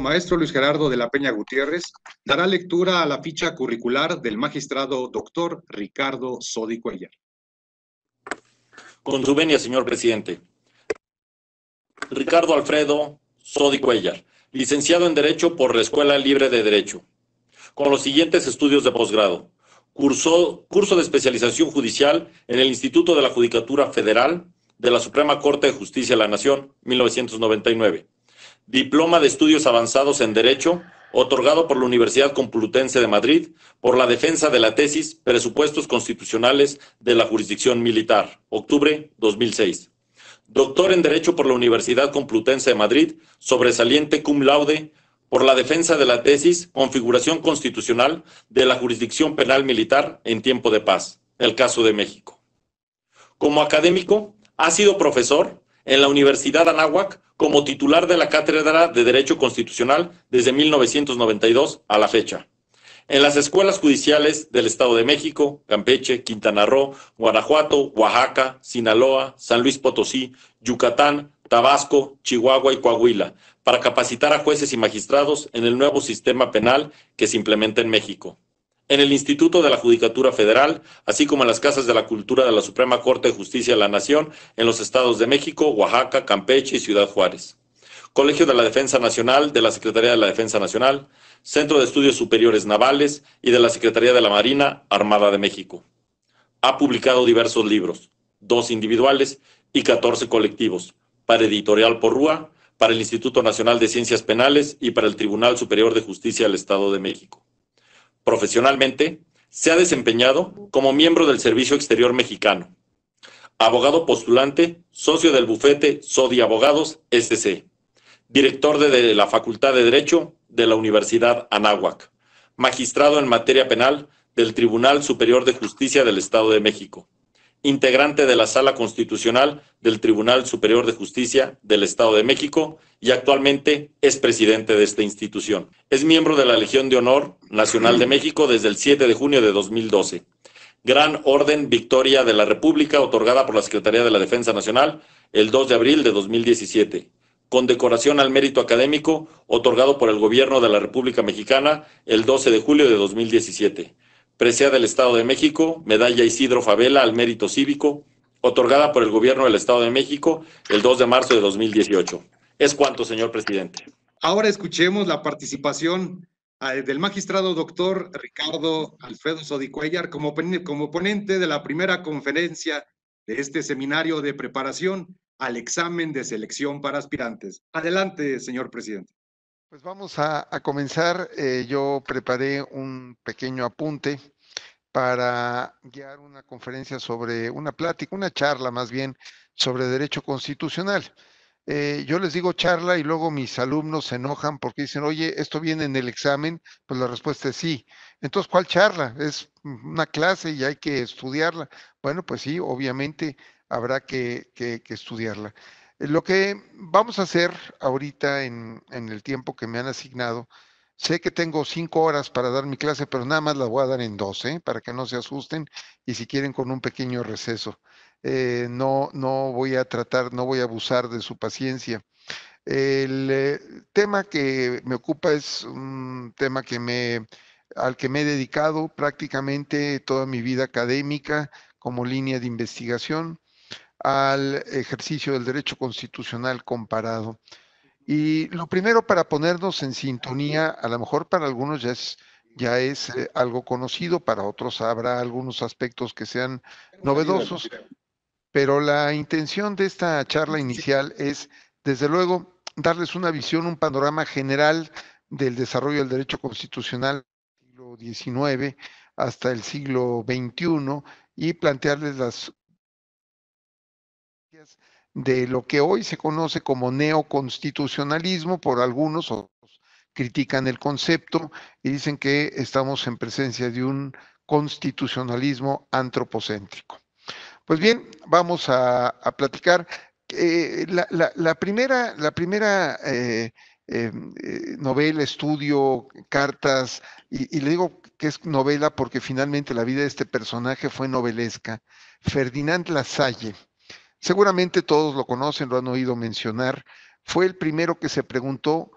maestro Luis Gerardo de la Peña Gutiérrez dará lectura a la ficha curricular del magistrado doctor Ricardo Sodi Cuellar. Con su venia, señor presidente. Ricardo Alfredo Sodi Cuellar, licenciado en Derecho por la Escuela Libre de Derecho, con los siguientes estudios de posgrado. curso de especialización judicial en el Instituto de la Judicatura Federal de la Suprema Corte de Justicia de la Nación, 1999 Diploma de Estudios Avanzados en Derecho, otorgado por la Universidad Complutense de Madrid por la defensa de la tesis Presupuestos Constitucionales de la Jurisdicción Militar, octubre 2006. Doctor en Derecho por la Universidad Complutense de Madrid, sobresaliente cum laude por la defensa de la tesis Configuración Constitucional de la Jurisdicción Penal Militar en Tiempo de Paz, el caso de México. Como académico, ha sido profesor en la Universidad Anáhuac como titular de la Cátedra de Derecho Constitucional desde 1992 a la fecha. En las escuelas judiciales del Estado de México, Campeche, Quintana Roo, Guanajuato, Oaxaca, Sinaloa, San Luis Potosí, Yucatán, Tabasco, Chihuahua y Coahuila, para capacitar a jueces y magistrados en el nuevo sistema penal que se implementa en México en el Instituto de la Judicatura Federal, así como en las Casas de la Cultura de la Suprema Corte de Justicia de la Nación en los estados de México, Oaxaca, Campeche y Ciudad Juárez. Colegio de la Defensa Nacional, de la Secretaría de la Defensa Nacional, Centro de Estudios Superiores Navales y de la Secretaría de la Marina Armada de México. Ha publicado diversos libros, dos individuales y 14 colectivos, para Editorial Porrúa, para el Instituto Nacional de Ciencias Penales y para el Tribunal Superior de Justicia del Estado de México. Profesionalmente, se ha desempeñado como miembro del Servicio Exterior Mexicano, abogado postulante, socio del bufete Sodi Abogados SC, director de la Facultad de Derecho de la Universidad Anáhuac, magistrado en materia penal del Tribunal Superior de Justicia del Estado de México integrante de la Sala Constitucional del Tribunal Superior de Justicia del Estado de México y actualmente es presidente de esta institución. Es miembro de la Legión de Honor Nacional de México desde el 7 de junio de 2012. Gran Orden Victoria de la República otorgada por la Secretaría de la Defensa Nacional el 2 de abril de 2017. Condecoración al mérito académico otorgado por el Gobierno de la República Mexicana el 12 de julio de 2017 Presea del Estado de México, medalla Isidro Favela al mérito cívico, otorgada por el Gobierno del Estado de México el 2 de marzo de 2018. Es cuanto, señor presidente. Ahora escuchemos la participación ah, del magistrado doctor Ricardo Alfredo Sodicuellar como, como ponente de la primera conferencia de este seminario de preparación al examen de selección para aspirantes. Adelante, señor presidente. Pues vamos a, comenzar. Eh, yo preparé un pequeño apunte para guiar una conferencia sobre una plática, una charla más bien sobre derecho constitucional. Eh, yo les digo charla y luego mis alumnos se enojan porque dicen, oye, ¿esto viene en el examen? Pues la respuesta es sí. Entonces, ¿cuál charla? Es una clase y hay que estudiarla. Bueno, pues sí, obviamente habrá que, estudiarla. Lo que vamos a hacer ahorita en el tiempo que me han asignado Sé que tengo cinco horas para dar mi clase, pero nada más la voy a dar en dos, ¿eh? para que no se asusten y si quieren con un pequeño receso. Eh, no, no voy a tratar, no voy a abusar de su paciencia. El eh, tema que me ocupa es un tema que me, al que me he dedicado prácticamente toda mi vida académica como línea de investigación al ejercicio del derecho constitucional comparado. Y lo primero para ponernos en sintonía, a lo mejor para algunos ya es, ya es eh, algo conocido, para otros habrá algunos aspectos que sean novedosos, pero la intención de esta charla inicial es, desde luego, darles una visión, un panorama general del desarrollo del derecho constitucional del siglo XIX hasta el siglo XXI y plantearles las de lo que hoy se conoce como neoconstitucionalismo por algunos, critican el concepto y dicen que estamos en presencia de un constitucionalismo antropocéntrico. Pues bien, vamos a, platicar. Eh, la, primera, la primera eh, eh, novela, estudio, cartas, y, y, le digo que es novela porque finalmente la vida de este personaje fue novelesca, Ferdinand Lasalle Seguramente todos lo conocen, lo han oído mencionar. Fue el primero que se preguntó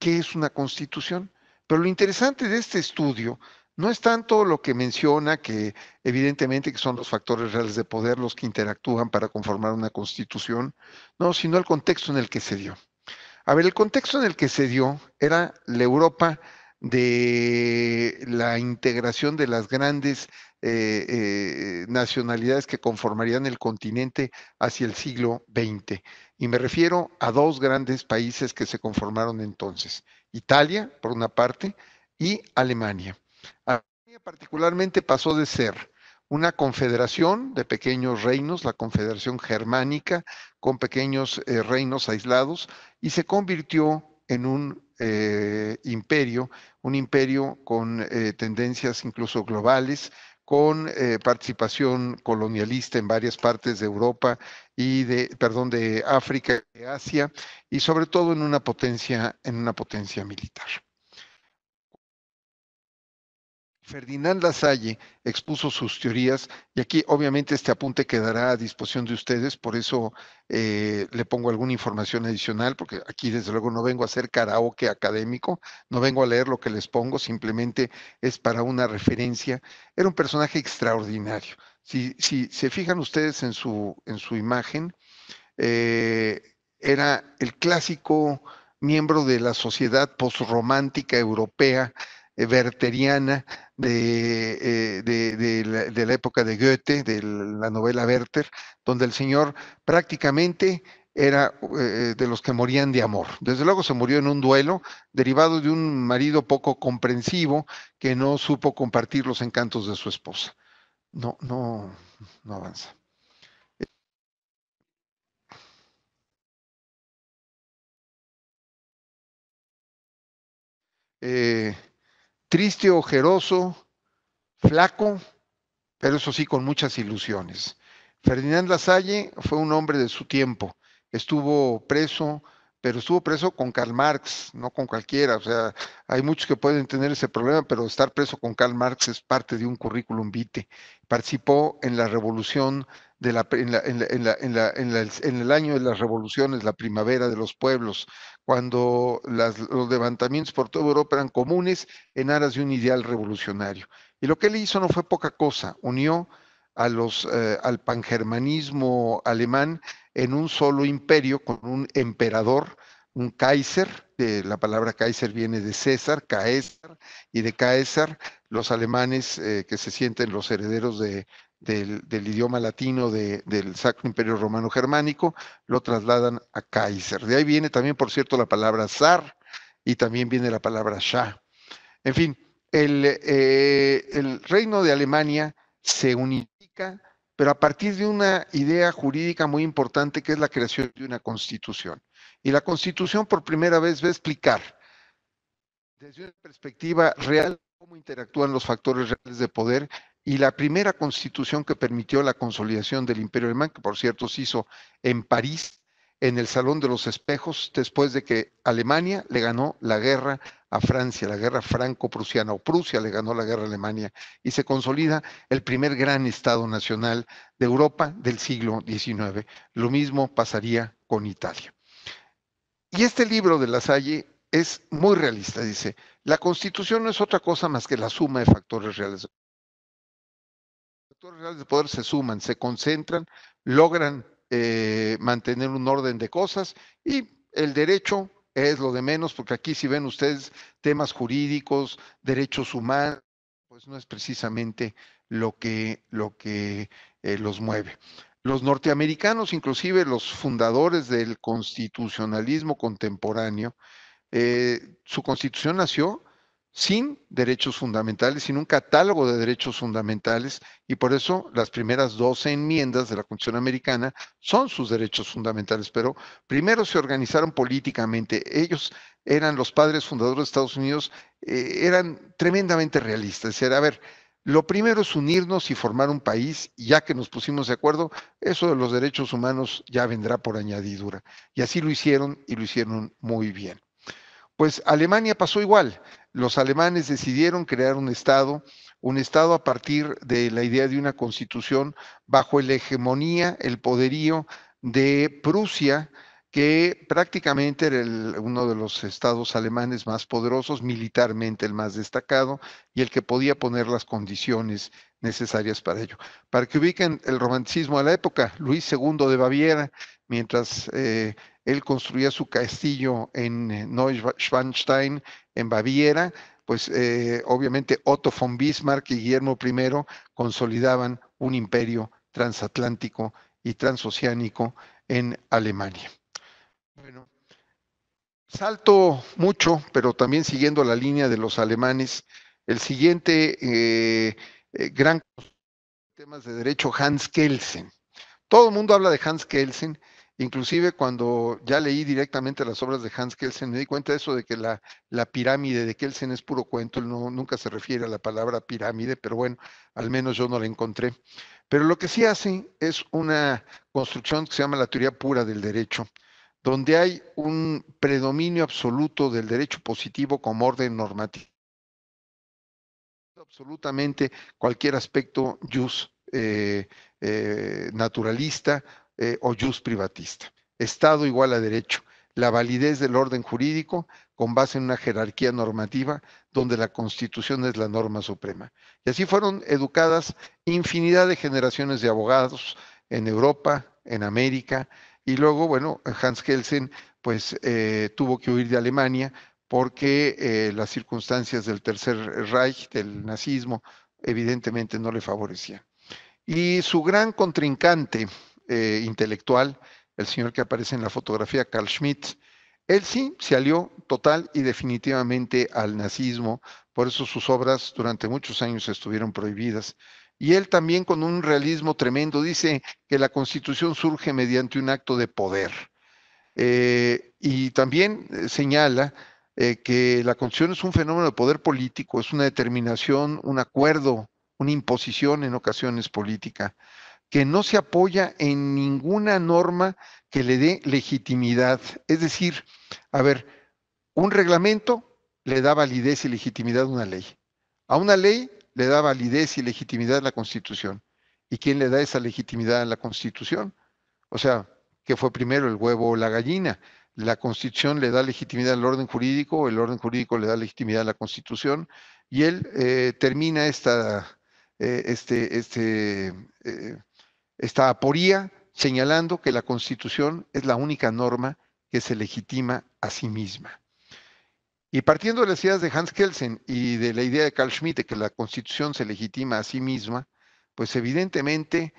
qué es una constitución. Pero lo interesante de este estudio no es tanto lo que menciona, que evidentemente que son los factores reales de poder los que interactúan para conformar una constitución, no, sino el contexto en el que se dio. A ver, el contexto en el que se dio era la Europa de la integración de las grandes eh, eh, nacionalidades que conformarían el continente hacia el siglo XX. Y me refiero a dos grandes países que se conformaron entonces, Italia, por una parte, y Alemania. Alemania particularmente pasó de ser una confederación de pequeños reinos, la confederación germánica, con pequeños eh, reinos aislados, y se convirtió en un imperio, un imperio con tendencias incluso globales, con eh, participación colonialista en varias partes de Europa y de, perdón, de África, de Asia y sobre todo en una potencia, en una potencia militar. Ferdinand Lasalle expuso sus teorías y aquí obviamente este apunte quedará a disposición de ustedes, por eso eh, le pongo alguna información adicional, porque aquí desde luego no vengo a hacer karaoke académico, no vengo a leer lo que les pongo, simplemente es para una referencia. Era un personaje extraordinario. Si, si se fijan ustedes en su, en su imagen, eh, era el clásico miembro de la sociedad postromántica europea eh, verteriana de, eh, de, la, época de Goethe, de la novela Werther, donde el señor prácticamente era eh, de los que morían de amor. Desde luego se murió en un duelo derivado de un marido poco comprensivo que no supo compartir los encantos de su esposa. No, no, no avanza. Eh, triste, ojeroso, flaco, pero eso sí con muchas ilusiones. Ferdinand Lasalle fue un hombre de su tiempo, estuvo preso, pero estuvo preso con Karl Marx, no con cualquiera. O sea, hay muchos que pueden tener ese problema, pero estar preso con Karl Marx es parte de un currículum vitae. Participó en la revolución en, el año de las revoluciones, la primavera de los pueblos, cuando los levantamientos por toda Europa eran comunes en aras de un ideal revolucionario. Y lo que él hizo no fue poca cosa, unió a los, eh, al pangermanismo alemán en un solo imperio con un emperador, un Kaiser, la palabra Kaiser viene de César, Caesar, y de Caesar los alemanes eh, que se sienten los herederos de, del, idioma latino del Sacro Imperio Romano Germánico, lo trasladan a Kaiser. De ahí viene también, por cierto, la palabra zar y también viene la palabra shah. En fin, el, eh, el reino de Alemania se unifica, pero a partir de una idea jurídica muy importante que es la creación de una constitución. Y la constitución por primera vez va a explicar desde una perspectiva real cómo interactúan los factores reales de poder y la primera constitución que permitió la consolidación del imperio alemán, que por cierto se hizo en París, en el Salón de los Espejos, después de que Alemania le ganó la guerra a Francia, la guerra franco-prusiana, o Prusia le ganó la guerra a Alemania, y se consolida el primer gran Estado nacional de Europa del siglo XIX. Lo mismo pasaría con Italia. Y este libro de La Salle es muy realista, dice, la constitución no es otra cosa más que la suma de factores reales de poder se suman, se concentran, logran eh, mantener un orden de cosas y el derecho es lo de menos, porque aquí si ven ustedes temas jurídicos, derechos humanos, pues no es precisamente lo que, lo que eh, los mueve. Los norteamericanos, inclusive los fundadores del constitucionalismo contemporáneo, eh, su constitución nació sin derechos fundamentales, sin un catálogo de derechos fundamentales, y por eso las primeras 12 enmiendas de la Constitución Americana son sus derechos fundamentales, pero primero se organizaron políticamente. Ellos eran los padres fundadores de Estados Unidos, eh, eran tremendamente realistas. Era, a ver, lo primero es unirnos y formar un país, ya que nos pusimos de acuerdo, eso de los derechos humanos ya vendrá por añadidura. Y así lo hicieron y lo hicieron muy bien. Pues Alemania pasó igual los alemanes decidieron crear un Estado, un Estado a partir de la idea de una constitución bajo la hegemonía, el poderío de Prusia, que prácticamente era uno de los estados alemanes más poderosos, militarmente el más destacado y el que podía poner las condiciones necesarias para ello. Para que ubiquen el romanticismo a la época, Luis II de Baviera, mientras eh, él construía su castillo en eh, Neuschwanstein, en Baviera, pues eh, obviamente Otto von Bismarck y Guillermo I consolidaban un imperio transatlántico y transoceánico en Alemania. Bueno, salto mucho, pero también siguiendo la línea de los alemanes, el siguiente eh, eh, gran temas de derecho, Hans Kelsen. Todo el mundo habla de Hans Kelsen, Inclusive cuando ya leí directamente las obras de Hans Kelsen, me di cuenta de eso de que la, la pirámide de Kelsen es puro cuento, él nunca se refiere a la palabra pirámide, pero bueno, al menos yo no la encontré. Pero lo que sí hace es una construcción que se llama la teoría pura del derecho, donde hay un predominio absoluto del derecho positivo como orden normativo. Absolutamente cualquier aspecto jus eh, eh, naturalista eh, o privatista. Estado igual a derecho. La validez del orden jurídico con base en una jerarquía normativa donde la constitución es la norma suprema. Y así fueron educadas infinidad de generaciones de abogados en Europa, en América, y luego, bueno, Hans Kelsen pues eh, tuvo que huir de Alemania porque eh, las circunstancias del Tercer Reich, del nazismo, evidentemente no le favorecían. Y su gran contrincante, eh, intelectual, el señor que aparece en la fotografía, Carl Schmitt, él sí se alió total y definitivamente al nazismo, por eso sus obras durante muchos años estuvieron prohibidas. Y él también con un realismo tremendo dice que la constitución surge mediante un acto de poder. Eh, y también eh, señala que la constitución es un fenómeno de poder político, es una determinación, un acuerdo, una imposición en ocasiones política que no se apoya en ninguna norma que le dé legitimidad. Es decir, a ver, un reglamento le da validez y legitimidad a una ley. A una ley le da validez y legitimidad la Constitución. ¿Y quién le da esa legitimidad a la Constitución? O sea, ¿qué fue primero, el huevo o la gallina? La Constitución le da legitimidad al orden jurídico, el orden jurídico le da legitimidad a la Constitución, y él eh, termina esta, eh, este, este eh, esta aporía señalando que la Constitución es la única norma que se legitima a sí misma. Y partiendo de las ideas de Hans Kelsen y de la idea de Carl Schmitt de que la Constitución se legitima a sí misma, pues evidentemente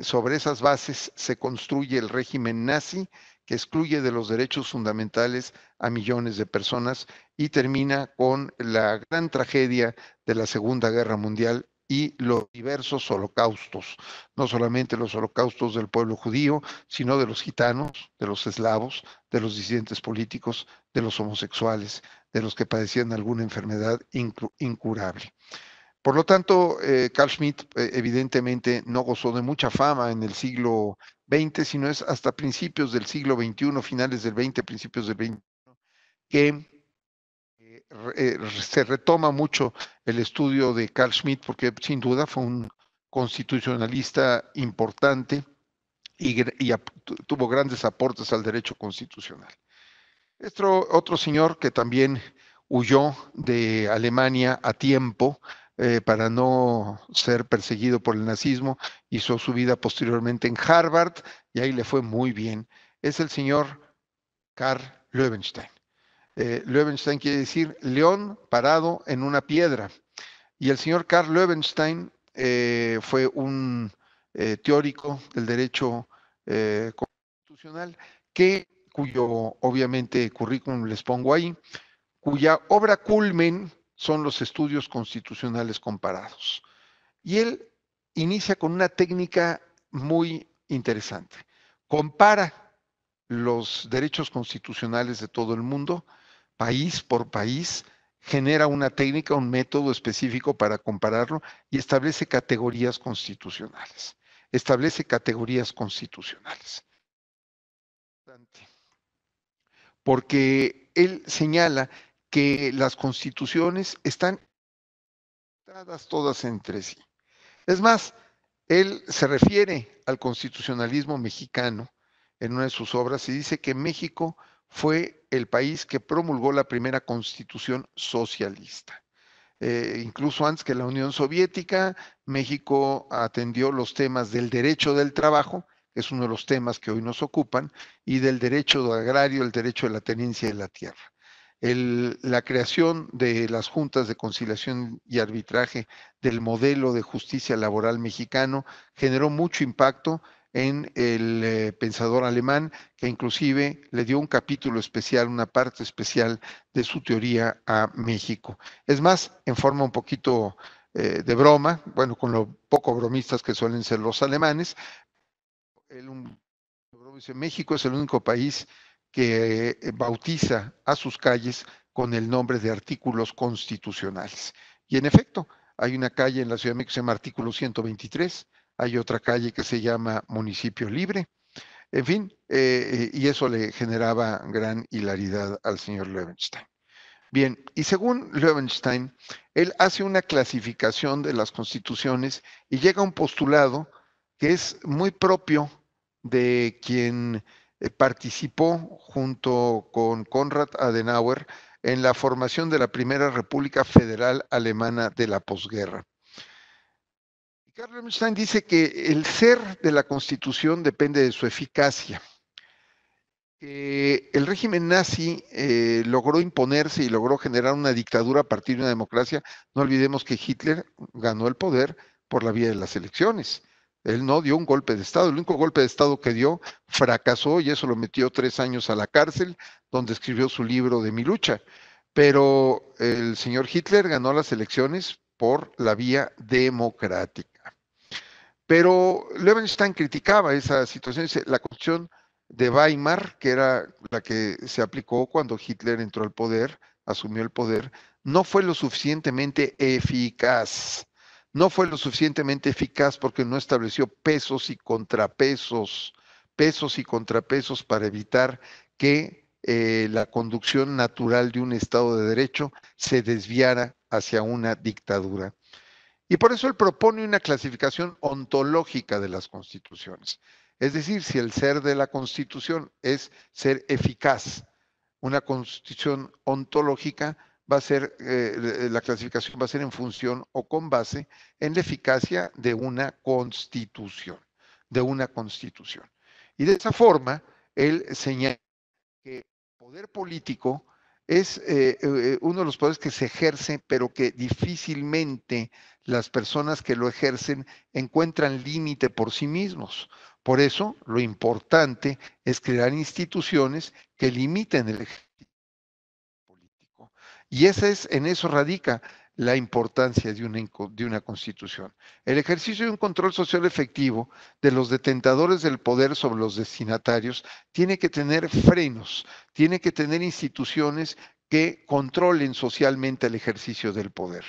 sobre esas bases se construye el régimen nazi que excluye de los derechos fundamentales a millones de personas y termina con la gran tragedia de la Segunda Guerra Mundial y los diversos holocaustos, no solamente los holocaustos del pueblo judío, sino de los gitanos, de los eslavos, de los disidentes políticos, de los homosexuales, de los que padecían alguna enfermedad incurable. Por lo tanto, eh, Carl Schmitt eh, evidentemente no gozó de mucha fama en el siglo XX, sino es hasta principios del siglo XXI, finales del XX, principios del XXI, que eh, se retoma mucho el estudio de Carl Schmitt, porque sin duda fue un constitucionalista importante y, tuvo grandes aportes al derecho constitucional. otro señor que también huyó de Alemania a tiempo eh, para no ser perseguido por el nazismo, hizo su vida posteriormente en Harvard y ahí le fue muy bien. Es el señor Karl Löwenstein. Eh, quiere decir león parado en una piedra. Y el señor Karl Löwenstein eh, fue un eh, teórico del derecho eh, constitucional que cuyo obviamente currículum les pongo ahí, cuya obra culmen son los estudios constitucionales comparados. Y él inicia con una técnica muy interesante. Compara los derechos constitucionales de todo el mundo país por país, genera una técnica, un método específico para compararlo y establece categorías constitucionales. Establece categorías constitucionales. Porque él señala que las constituciones están todas entre sí. Es más, él se refiere al constitucionalismo mexicano en una de sus obras y dice que México fue el país que promulgó la primera constitución socialista. Eh, incluso antes que la Unión Soviética, México atendió los temas del derecho del trabajo, que es uno de los temas que hoy nos ocupan, y del derecho agrario, el derecho de la tenencia de la tierra. la creación de las juntas de conciliación y arbitraje del modelo de justicia laboral mexicano generó mucho impacto en el eh, pensador alemán, que inclusive le dio un capítulo especial, una parte especial de su teoría a México. Es más, en forma un poquito eh, de broma, bueno, con lo poco bromistas que suelen ser los alemanes, México es el único país que eh, bautiza a sus calles con el nombre de artículos constitucionales. Y en efecto, hay una calle en la Ciudad de México que se llama artículo 123, hay otra calle que se llama Municipio Libre. En fin, eh, y eso le generaba gran hilaridad al señor Levenstein. Bien, y según Levenstein, él hace una clasificación de las constituciones y llega a un postulado que es muy propio de quien eh, participó junto con Konrad Adenauer en la formación de la primera República Federal Alemana de la posguerra dice que el ser de la Constitución depende de su eficacia. el régimen nazi eh, logró imponerse y logró generar una dictadura a partir de una democracia. No olvidemos que Hitler ganó el poder por la vía de las elecciones. Él no dio un golpe de Estado. El único golpe de Estado que dio fracasó y eso lo metió tres años a la cárcel, donde escribió su libro de mi lucha. Pero el señor Hitler ganó las elecciones por la vía democrática. Pero Levenstein criticaba esa situación, la construcción de Weimar, que era la que se aplicó cuando Hitler entró al poder, asumió el poder, no fue lo suficientemente eficaz. No fue lo suficientemente eficaz porque no estableció pesos y contrapesos, pesos y contrapesos para evitar que eh, la conducción natural de un Estado de Derecho se desviara hacia una dictadura. Y por eso él propone una clasificación ontológica de las constituciones. Es decir, si el ser de la constitución es ser eficaz, una constitución ontológica va a ser, eh, eh, la clasificación va a ser en función o con base en la eficacia de una constitución, de una constitución. Y de esa forma, él señala que el poder político es eh, eh, uno de los poderes que se ejerce, pero que difícilmente las personas que lo ejercen encuentran límite por sí mismos. Por eso, lo importante es crear instituciones que limiten el ejercicio político. Y ese es, en eso radica la importancia de una, de una constitución. El ejercicio de un control social efectivo de los detentadores del poder sobre los destinatarios tiene que tener frenos, tiene que tener instituciones que controlen socialmente el ejercicio del poder,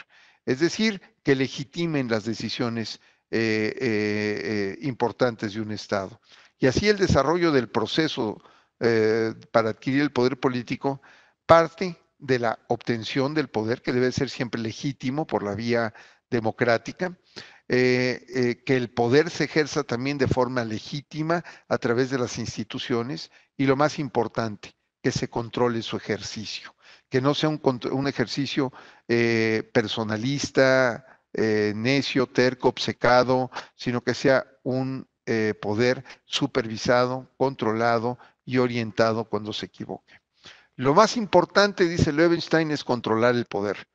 es decir, que legitimen las decisiones eh, eh, importantes de un Estado. Y así el desarrollo del proceso eh, para adquirir el poder político parte de la obtención del poder, que debe ser siempre legítimo por la vía democrática, eh, eh, que el poder se ejerza también de forma legítima a través de las instituciones y lo más importante, que se controle su ejercicio, que no sea un, ejercicio eh, personalista, necio, terco, obcecado, sino que sea un poder supervisado, controlado y orientado cuando se equivoque. Lo más importante, dice Levenstein, es controlar el poder.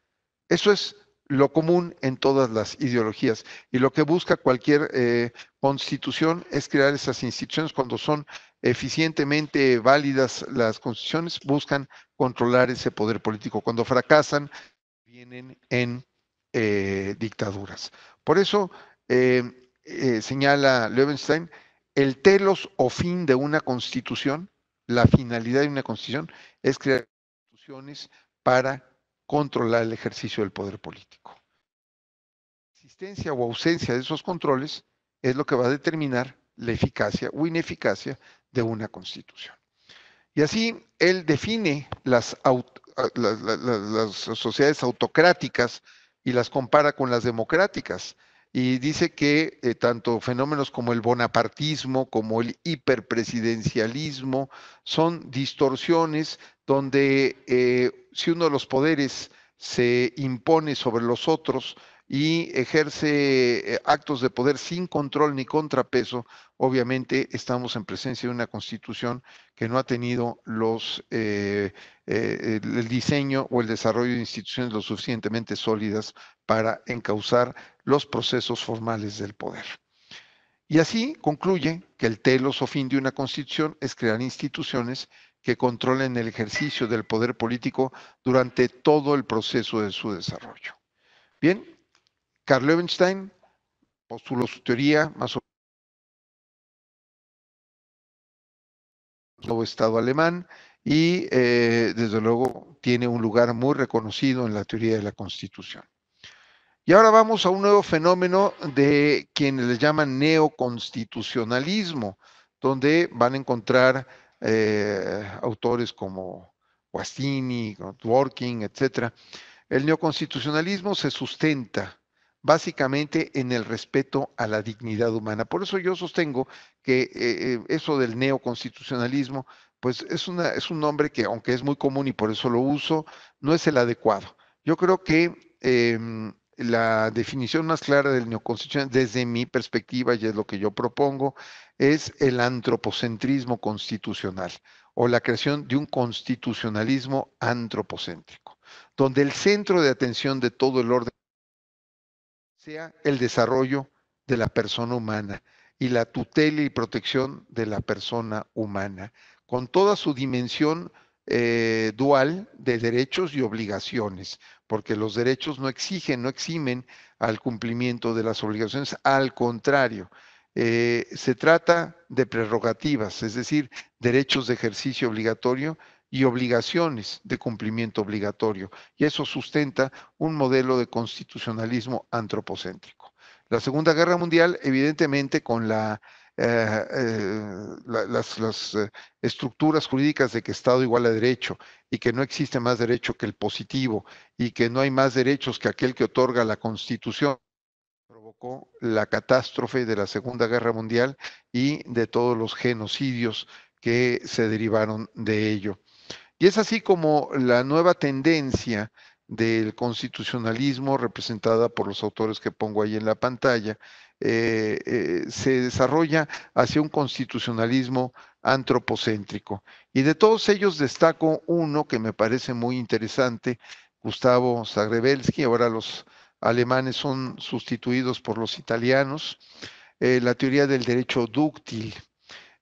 Eso es lo común en todas las ideologías. Y lo que busca cualquier eh, constitución es crear esas instituciones cuando son eficientemente válidas las constituciones, buscan controlar ese poder político. Cuando fracasan, vienen en eh, dictaduras. Por eso eh, señala Levenstein, el telos o fin de una constitución la finalidad de una constitución es crear instituciones para controlar el ejercicio del poder político. La existencia o ausencia de esos controles es lo que va a determinar la eficacia o ineficacia de una constitución. Y así él define las, las sociedades autocráticas y las compara con las democráticas y dice que eh, tanto fenómenos como el bonapartismo, como el hiperpresidencialismo, son distorsiones donde eh, si uno de los poderes se impone sobre los otros, y ejerce eh, actos de poder sin control ni contrapeso, obviamente estamos en presencia de una constitución que no ha tenido los, eh, eh, el diseño o el desarrollo de instituciones lo suficientemente sólidas para encauzar los procesos formales del poder. Y así concluye que el telos o fin de una constitución es crear instituciones que controlen el ejercicio del poder político durante todo el proceso de su desarrollo. Bien, Karl Loewenstein postuló su teoría más o nuevo Estado alemán y eh, desde luego tiene un lugar muy reconocido en la teoría de la Constitución. Y ahora vamos a un nuevo fenómeno de quienes le llaman neoconstitucionalismo, donde van a encontrar eh, autores como Guastini, Dworkin, etc. El neoconstitucionalismo se sustenta básicamente en el respeto a la dignidad humana. Por eso yo sostengo que eh, eh, eso del neoconstitucionalismo, pues es, una, es un nombre que, aunque es muy común y por eso lo uso, no es el adecuado. Yo creo que em, la definición más clara del neoconstitucionalismo, desde mi perspectiva, y es lo que yo propongo, es el antropocentrismo constitucional o la creación de un constitucionalismo antropocéntrico, donde el centro de atención de todo el orden el desarrollo de la persona humana y la tutela y protección de la persona humana, con toda su dimensión eh, dual de derechos y obligaciones, porque los derechos no exigen, no eximen al cumplimiento de las obligaciones, al contrario, eh, se trata de prerrogativas, es decir, derechos de ejercicio obligatorio y obligaciones de cumplimiento obligatorio, y eso sustenta un modelo de constitucionalismo antropocéntrico. La Segunda Guerra Mundial, evidentemente, con eh, eh, las, las eh, estructuras jurídicas de que Estado igual a derecho y que no existe más derecho que el positivo y que no hay más derechos que aquel que otorga la Constitución, provocó la catástrofe de la Segunda Guerra Mundial y de todos los genocidios que se derivaron de ello. Y es así como la nueva tendencia del constitucionalismo representada por los autores que pongo ahí en la pantalla, eh, eh, se desarrolla hacia un constitucionalismo antropocéntrico. Y de todos ellos destaco uno que me parece muy interesante, Gustavo Zagrebelsky, ahora los alemanes son sustituidos por los italianos, eh, la teoría del derecho dúctil.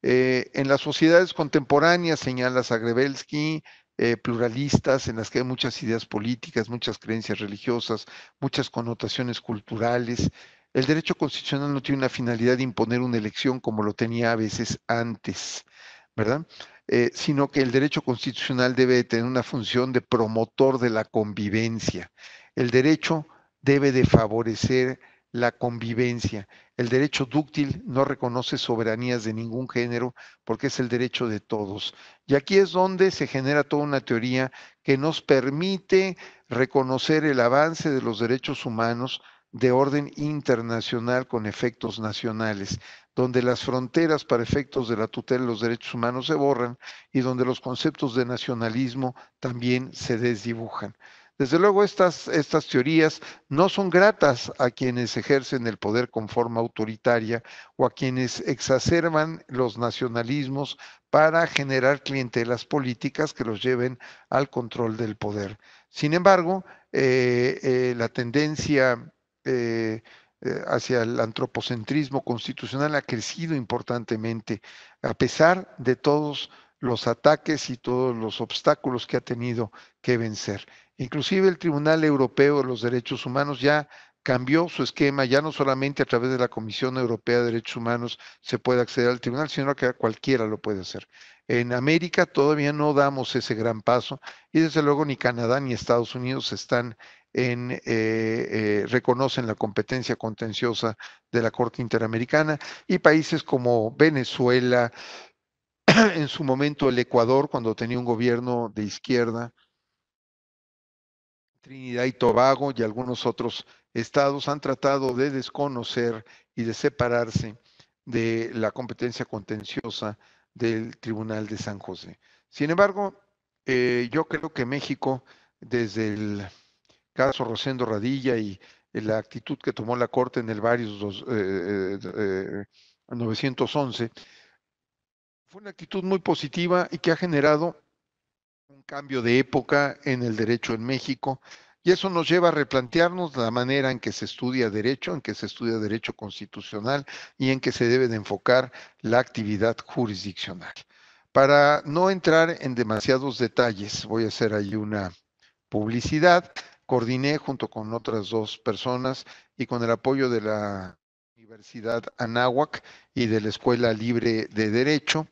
Eh, en las sociedades contemporáneas, señala Zagrebelsky, eh, pluralistas, en las que hay muchas ideas políticas, muchas creencias religiosas, muchas connotaciones culturales. El derecho constitucional no tiene una finalidad de imponer una elección como lo tenía a veces antes, ¿verdad? Eh, sino que el derecho constitucional debe tener una función de promotor de la convivencia. El derecho debe de favorecer la convivencia. El derecho dúctil no reconoce soberanías de ningún género porque es el derecho de todos. Y aquí es donde se genera toda una teoría que nos permite reconocer el avance de los derechos humanos de orden internacional con efectos nacionales, donde las fronteras para efectos de la tutela de los derechos humanos se borran y donde los conceptos de nacionalismo también se desdibujan. Desde luego, estas, estas teorías no son gratas a quienes ejercen el poder con forma autoritaria o a quienes exacerban los nacionalismos para generar clientelas políticas que los lleven al control del poder. Sin embargo, eh, eh, la tendencia eh, hacia el antropocentrismo constitucional ha crecido importantemente, a pesar de todos los los ataques y todos los obstáculos que ha tenido que vencer. Inclusive el Tribunal Europeo de los Derechos Humanos ya cambió su esquema, ya no solamente a través de la Comisión Europea de Derechos Humanos se puede acceder al tribunal, sino que cualquiera lo puede hacer. En América todavía no damos ese gran paso y desde luego ni Canadá ni Estados Unidos están en, eh, eh, reconocen la competencia contenciosa de la Corte Interamericana y países como Venezuela, en su momento el Ecuador, cuando tenía un gobierno de izquierda, Trinidad y Tobago y algunos otros estados han tratado de desconocer y de separarse de la competencia contenciosa del Tribunal de San José. Sin embargo, eh, yo creo que México, desde el caso Rosendo Radilla y la actitud que tomó la Corte en el varios 911, una actitud muy positiva y que ha generado un cambio de época en el derecho en México. Y eso nos lleva a replantearnos la manera en que se estudia derecho, en que se estudia derecho constitucional y en que se debe de enfocar la actividad jurisdiccional. Para no entrar en demasiados detalles, voy a hacer ahí una publicidad. Coordiné junto con otras dos personas y con el apoyo de la Universidad Anáhuac y de la Escuela Libre de Derecho,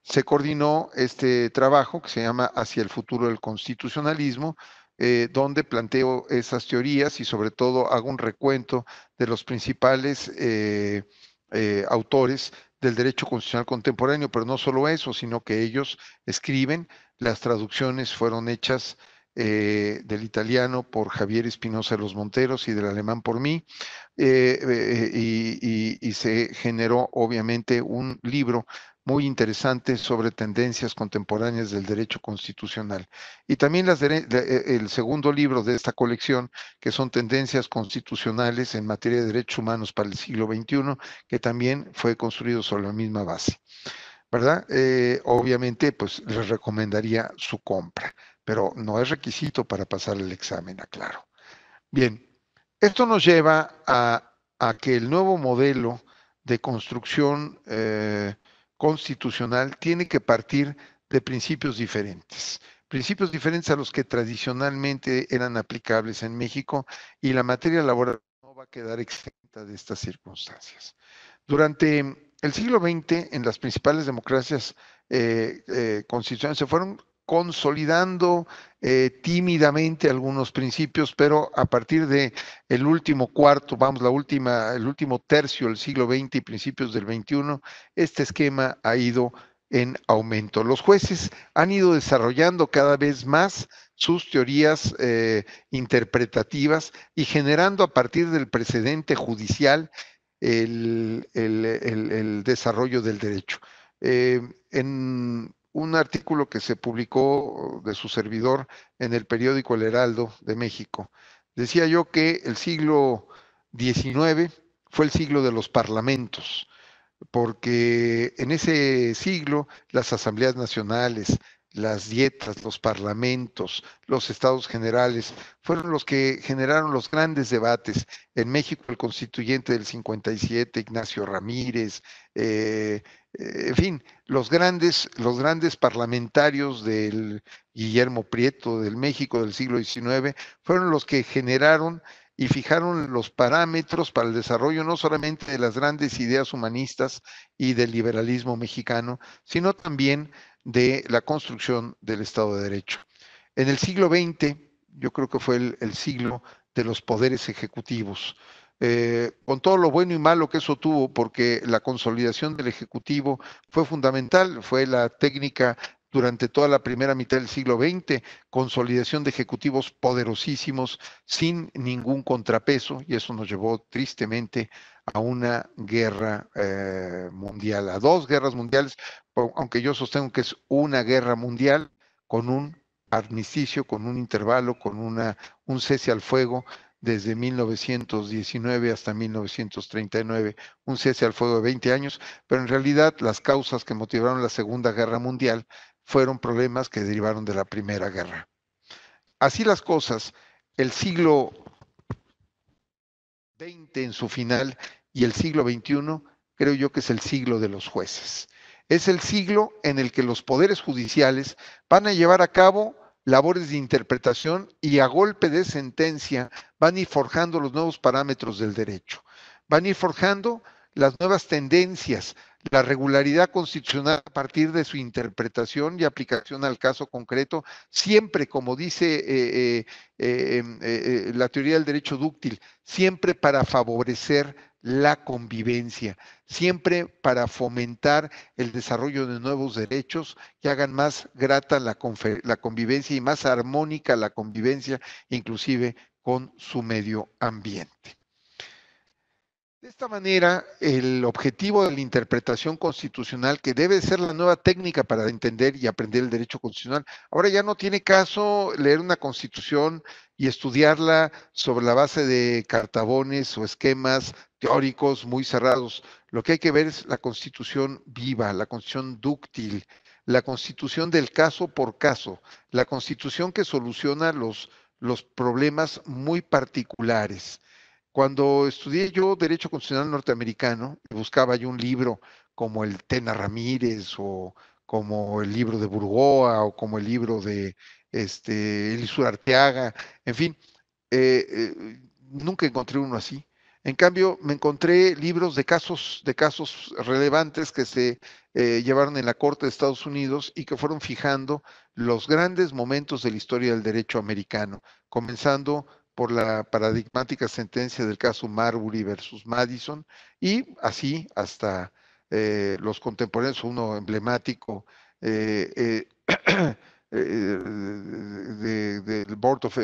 se coordinó este trabajo que se llama Hacia el futuro del constitucionalismo, eh, donde planteo esas teorías y sobre todo hago un recuento de los principales eh, eh, autores del derecho constitucional contemporáneo, pero no solo eso, sino que ellos escriben, las traducciones fueron hechas eh, del italiano por Javier Espinosa de los Monteros y del alemán por mí, eh, eh, y, se generó obviamente un libro muy interesante sobre tendencias contemporáneas del derecho constitucional. Y también el segundo libro de esta colección, que son Tendencias Constitucionales en materia de derechos humanos para el siglo XXI, que también fue construido sobre la misma base. ¿Verdad? obviamente, pues les recomendaría su compra pero no es requisito para pasar el examen, aclaro. Bien, esto nos lleva a, que el nuevo modelo de construcción eh, constitucional tiene que partir de principios diferentes principios diferentes a los que tradicionalmente eran aplicables en México y la materia laboral no va a quedar exenta de estas circunstancias. Durante el siglo XX, en las principales democracias eh, eh, constitucionales se fueron consolidando eh, tímidamente algunos principios, pero a partir de el último cuarto, vamos, la última, el último tercio del siglo XX y principios del XXI, este esquema ha ido en aumento. Los jueces han ido desarrollando cada vez más sus teorías eh, interpretativas y generando a partir del precedente judicial el, desarrollo del derecho. Eh, en un artículo que se publicó oh, de su servidor en el periódico El Heraldo de México. Decía yo que el siglo XIX fue el siglo de los parlamentos, porque en ese siglo las asambleas nacionales, las dietas, los parlamentos, los estados generales, fueron los que generaron los grandes debates. En México el constituyente del 57, Ignacio Ramírez, eh, en fin, los grandes, los grandes parlamentarios del Guillermo Prieto, del México del siglo XIX, fueron los que generaron y fijaron los parámetros para el desarrollo no solamente de las grandes ideas humanistas y del liberalismo mexicano, sino también de la construcción del Estado de Derecho. En el siglo XX, yo creo que fue el siglo de los poderes ejecutivos. Eh, con todo lo bueno y malo que eso tuvo, porque la consolidación del Ejecutivo fue fundamental, fue la técnica durante toda la primera mitad del siglo XX, consolidación de ejecutivos poderosísimos sin ningún contrapeso, y eso nos llevó tristemente a una guerra eh, mundial, a dos guerras mundiales, aunque yo sostengo que es una guerra mundial con un armisticio, con un intervalo, con una, un cese al fuego desde 1919 hasta 1939, un cese al fuego de 20 años, pero en realidad las causas que motivaron la Segunda Guerra Mundial fueron problemas que derivaron de la Primera Guerra. Así las cosas, el siglo XX en su final y el siglo XXI creo yo que es el siglo de los jueces. Es el siglo en el que los poderes judiciales van a llevar a cabo labores de interpretación y a golpe de sentencia van a ir forjando los nuevos parámetros del derecho, van a ir forjando las nuevas tendencias, la regularidad constitucional a partir de su interpretación y aplicación al caso concreto, siempre, como dice eh, eh, eh, em, la teoría del derecho dúctil, siempre para favorecer la convivencia, siempre para fomentar el desarrollo de nuevos derechos que hagan más grata la, la convivencia y más armónica la convivencia, inclusive con su medio ambiente. De esta manera, el objetivo de la interpretación constitucional, que debe ser la nueva técnica para entender y aprender el derecho constitucional, ahora ya no tiene caso leer una constitución y estudiarla sobre la base de cartabones o esquemas teóricos muy cerrados. Lo que hay que ver es la constitución viva, la constitución dúctil, la constitución del caso por caso, la constitución que soluciona los, los problemas muy particulares. Cuando estudié yo Derecho Constitucional Norteamericano, buscaba yo un libro como el Tena Ramírez o como el libro de Burgoa o como el libro de este, Elisur Arteaga, en fin, eh, eh, nunca encontré uno así. En cambio, me encontré libros de casos, de casos relevantes que se eh, llevaron en la Corte de Estados Unidos y que fueron fijando los grandes momentos de la historia del derecho americano, comenzando por la paradigmática sentencia del caso Marbury versus Madison y así hasta eh, los contemporáneos, uno emblemático eh, eh, del Board of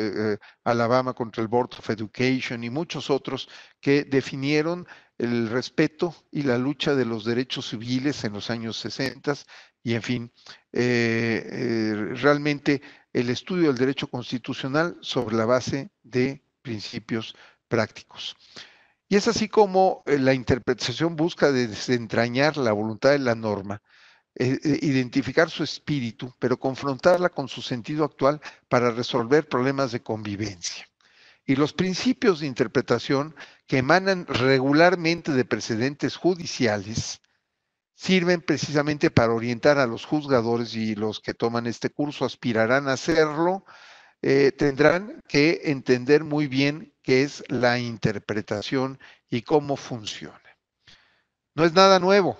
Alabama contra el Board of Education y muchos otros que definieron el respeto y la lucha de los derechos civiles en los años 60 y en fin, realmente el estudio del derecho constitucional sobre la base de principios prácticos. Y es así como eh, la interpretación busca desentrañar la voluntad de la norma, eh, eh, identificar su espíritu, pero confrontarla con su sentido actual para resolver problemas de convivencia. Y los principios de interpretación que emanan regularmente de precedentes judiciales sirven precisamente para orientar a los juzgadores y los que toman este curso aspirarán a hacerlo, eh, tendrán que entender muy bien qué es la interpretación y cómo funciona. No es nada nuevo.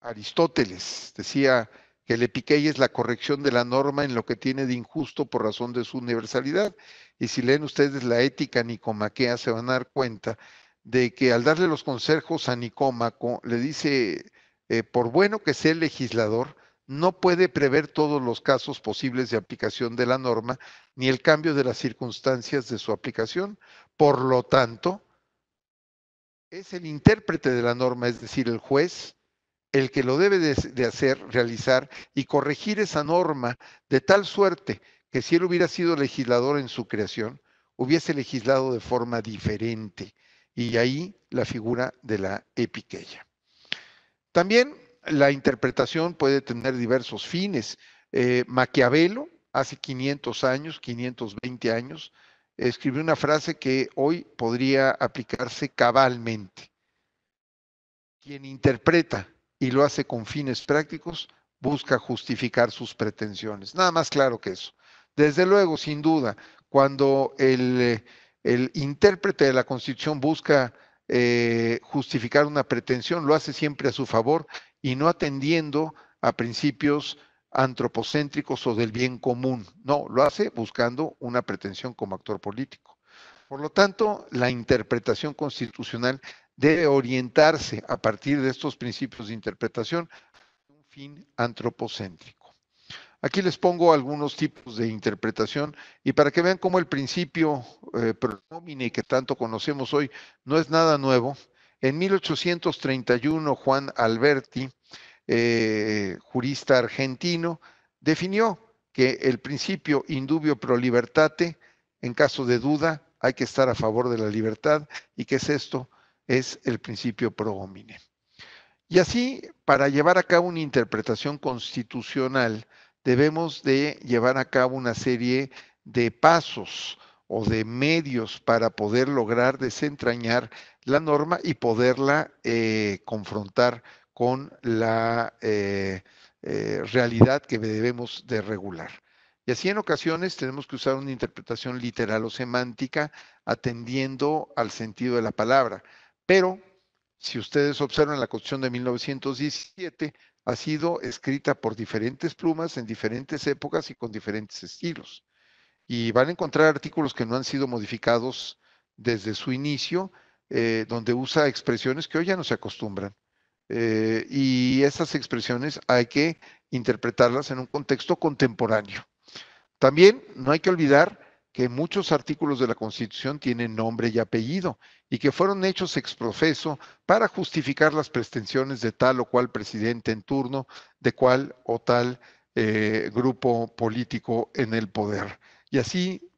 Aristóteles decía que el epiquei es la corrección de la norma en lo que tiene de injusto por razón de su universalidad. Y si leen ustedes la ética nicomaquea, se van a dar cuenta de que al darle los consejos a Nicómaco, le dice eh, por bueno que sea el legislador, no puede prever todos los casos posibles de aplicación de la norma ni el cambio de las circunstancias de su aplicación. Por lo tanto, es el intérprete de la norma, es decir, el juez, el que lo debe de, hacer, realizar y corregir esa norma de tal suerte que si él hubiera sido legislador en su creación, hubiese legislado de forma diferente. Y ahí la figura de la epiqueya. También la interpretación puede tener diversos fines. Eh, Maquiavelo, hace 500 años, 520 años, escribió una frase que hoy podría aplicarse cabalmente. Quien interpreta y lo hace con fines prácticos busca justificar sus pretensiones. Nada más claro que eso. Desde luego, sin duda, cuando el, eh, el intérprete de la Constitución busca eh, justificar una pretensión, lo hace siempre a su favor y no atendiendo a principios antropocéntricos o del bien común. No, lo hace buscando una pretensión como actor político. Por lo tanto, la interpretación constitucional debe orientarse a partir de estos principios de interpretación a un fin antropocéntrico. Aquí les pongo algunos tipos de interpretación y para que vean cómo el principio eh, pro homine que tanto conocemos hoy no es nada nuevo. En 1831, Juan Alberti, eh, jurista argentino, definió que el principio indubio pro libertate, en caso de duda, hay que estar a favor de la libertad y que es esto, es el principio pro homine. Y así, para llevar a cabo una interpretación constitucional, debemos de llevar a cabo una serie de pasos o de medios para poder lograr desentrañar la norma y poderla eh, confrontar con la eh, eh, realidad que debemos de regular. Y así en ocasiones tenemos que usar una interpretación literal o semántica atendiendo al sentido de la palabra. Pero si ustedes observan la Constitución de 1917, ha sido escrita por diferentes plumas en diferentes épocas y con diferentes estilos. Y van a encontrar artículos que no han sido modificados desde su inicio, eh, donde usa expresiones que hoy ya no se acostumbran. Eh, y esas expresiones hay que interpretarlas en un contexto contemporáneo. También no hay que olvidar que muchos artículos de la Constitución tienen nombre y apellido y que fueron hechos ex profeso para justificar las pretensiones de tal o cual presidente en turno, de cual o tal eh, grupo político en el poder. Y así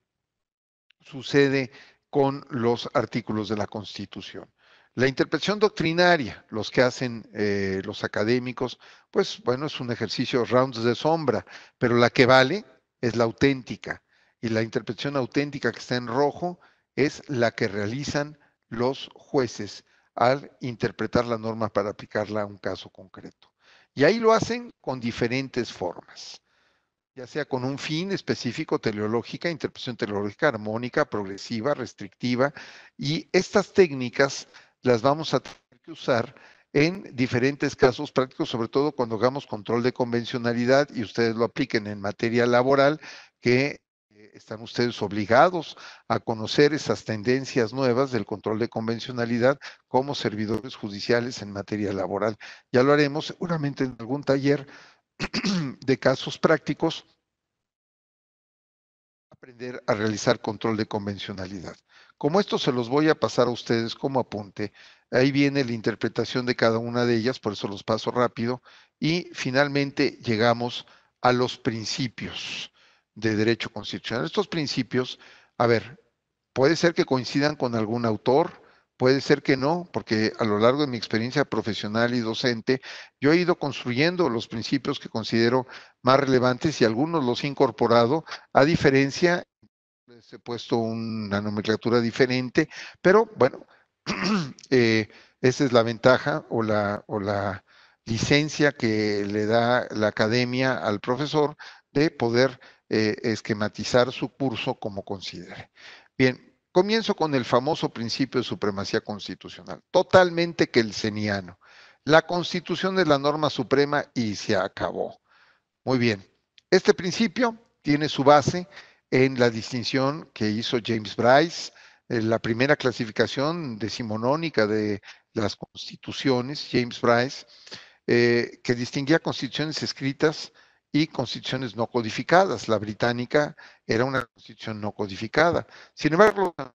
sucede con los artículos de la Constitución. La interpretación doctrinaria, los que hacen eh, los académicos, pues bueno, es un ejercicio rounds de sombra, pero la que vale es la auténtica y la interpretación auténtica que está en rojo es la que realizan los jueces al interpretar la norma para aplicarla a un caso concreto. Y ahí lo hacen con diferentes formas, ya sea con un fin específico teleológica, interpretación teleológica armónica, progresiva, restrictiva, y estas técnicas las vamos a tener que usar en diferentes casos prácticos, sobre todo cuando hagamos control de convencionalidad y ustedes lo apliquen en materia laboral, que están ustedes obligados a conocer esas tendencias nuevas del control de convencionalidad como servidores judiciales en materia laboral. Ya lo haremos seguramente en algún taller de casos prácticos, aprender a realizar control de convencionalidad. Como esto se los voy a pasar a ustedes como apunte, ahí viene la interpretación de cada una de ellas, por eso los paso rápido, y finalmente llegamos a los principios de derecho constitucional. Estos principios, a ver, puede ser que coincidan con algún autor, puede ser que no, porque a lo largo de mi experiencia profesional y docente, yo he ido construyendo los principios que considero más relevantes y algunos los he incorporado, a diferencia, les he puesto una nomenclatura diferente, pero bueno, eh, esa es la ventaja o la, o la licencia que le da la academia al profesor de poder eh, esquematizar su curso como considere. Bien, comienzo con el famoso principio de supremacía constitucional, totalmente kelseniano. La constitución es la norma suprema y se acabó. Muy bien, este principio tiene su base en la distinción que hizo James Bryce, la primera clasificación decimonónica de las constituciones, James Bryce, eh, que distinguía constituciones escritas, y constituciones no codificadas. La británica era una constitución no codificada. Sin embargo, los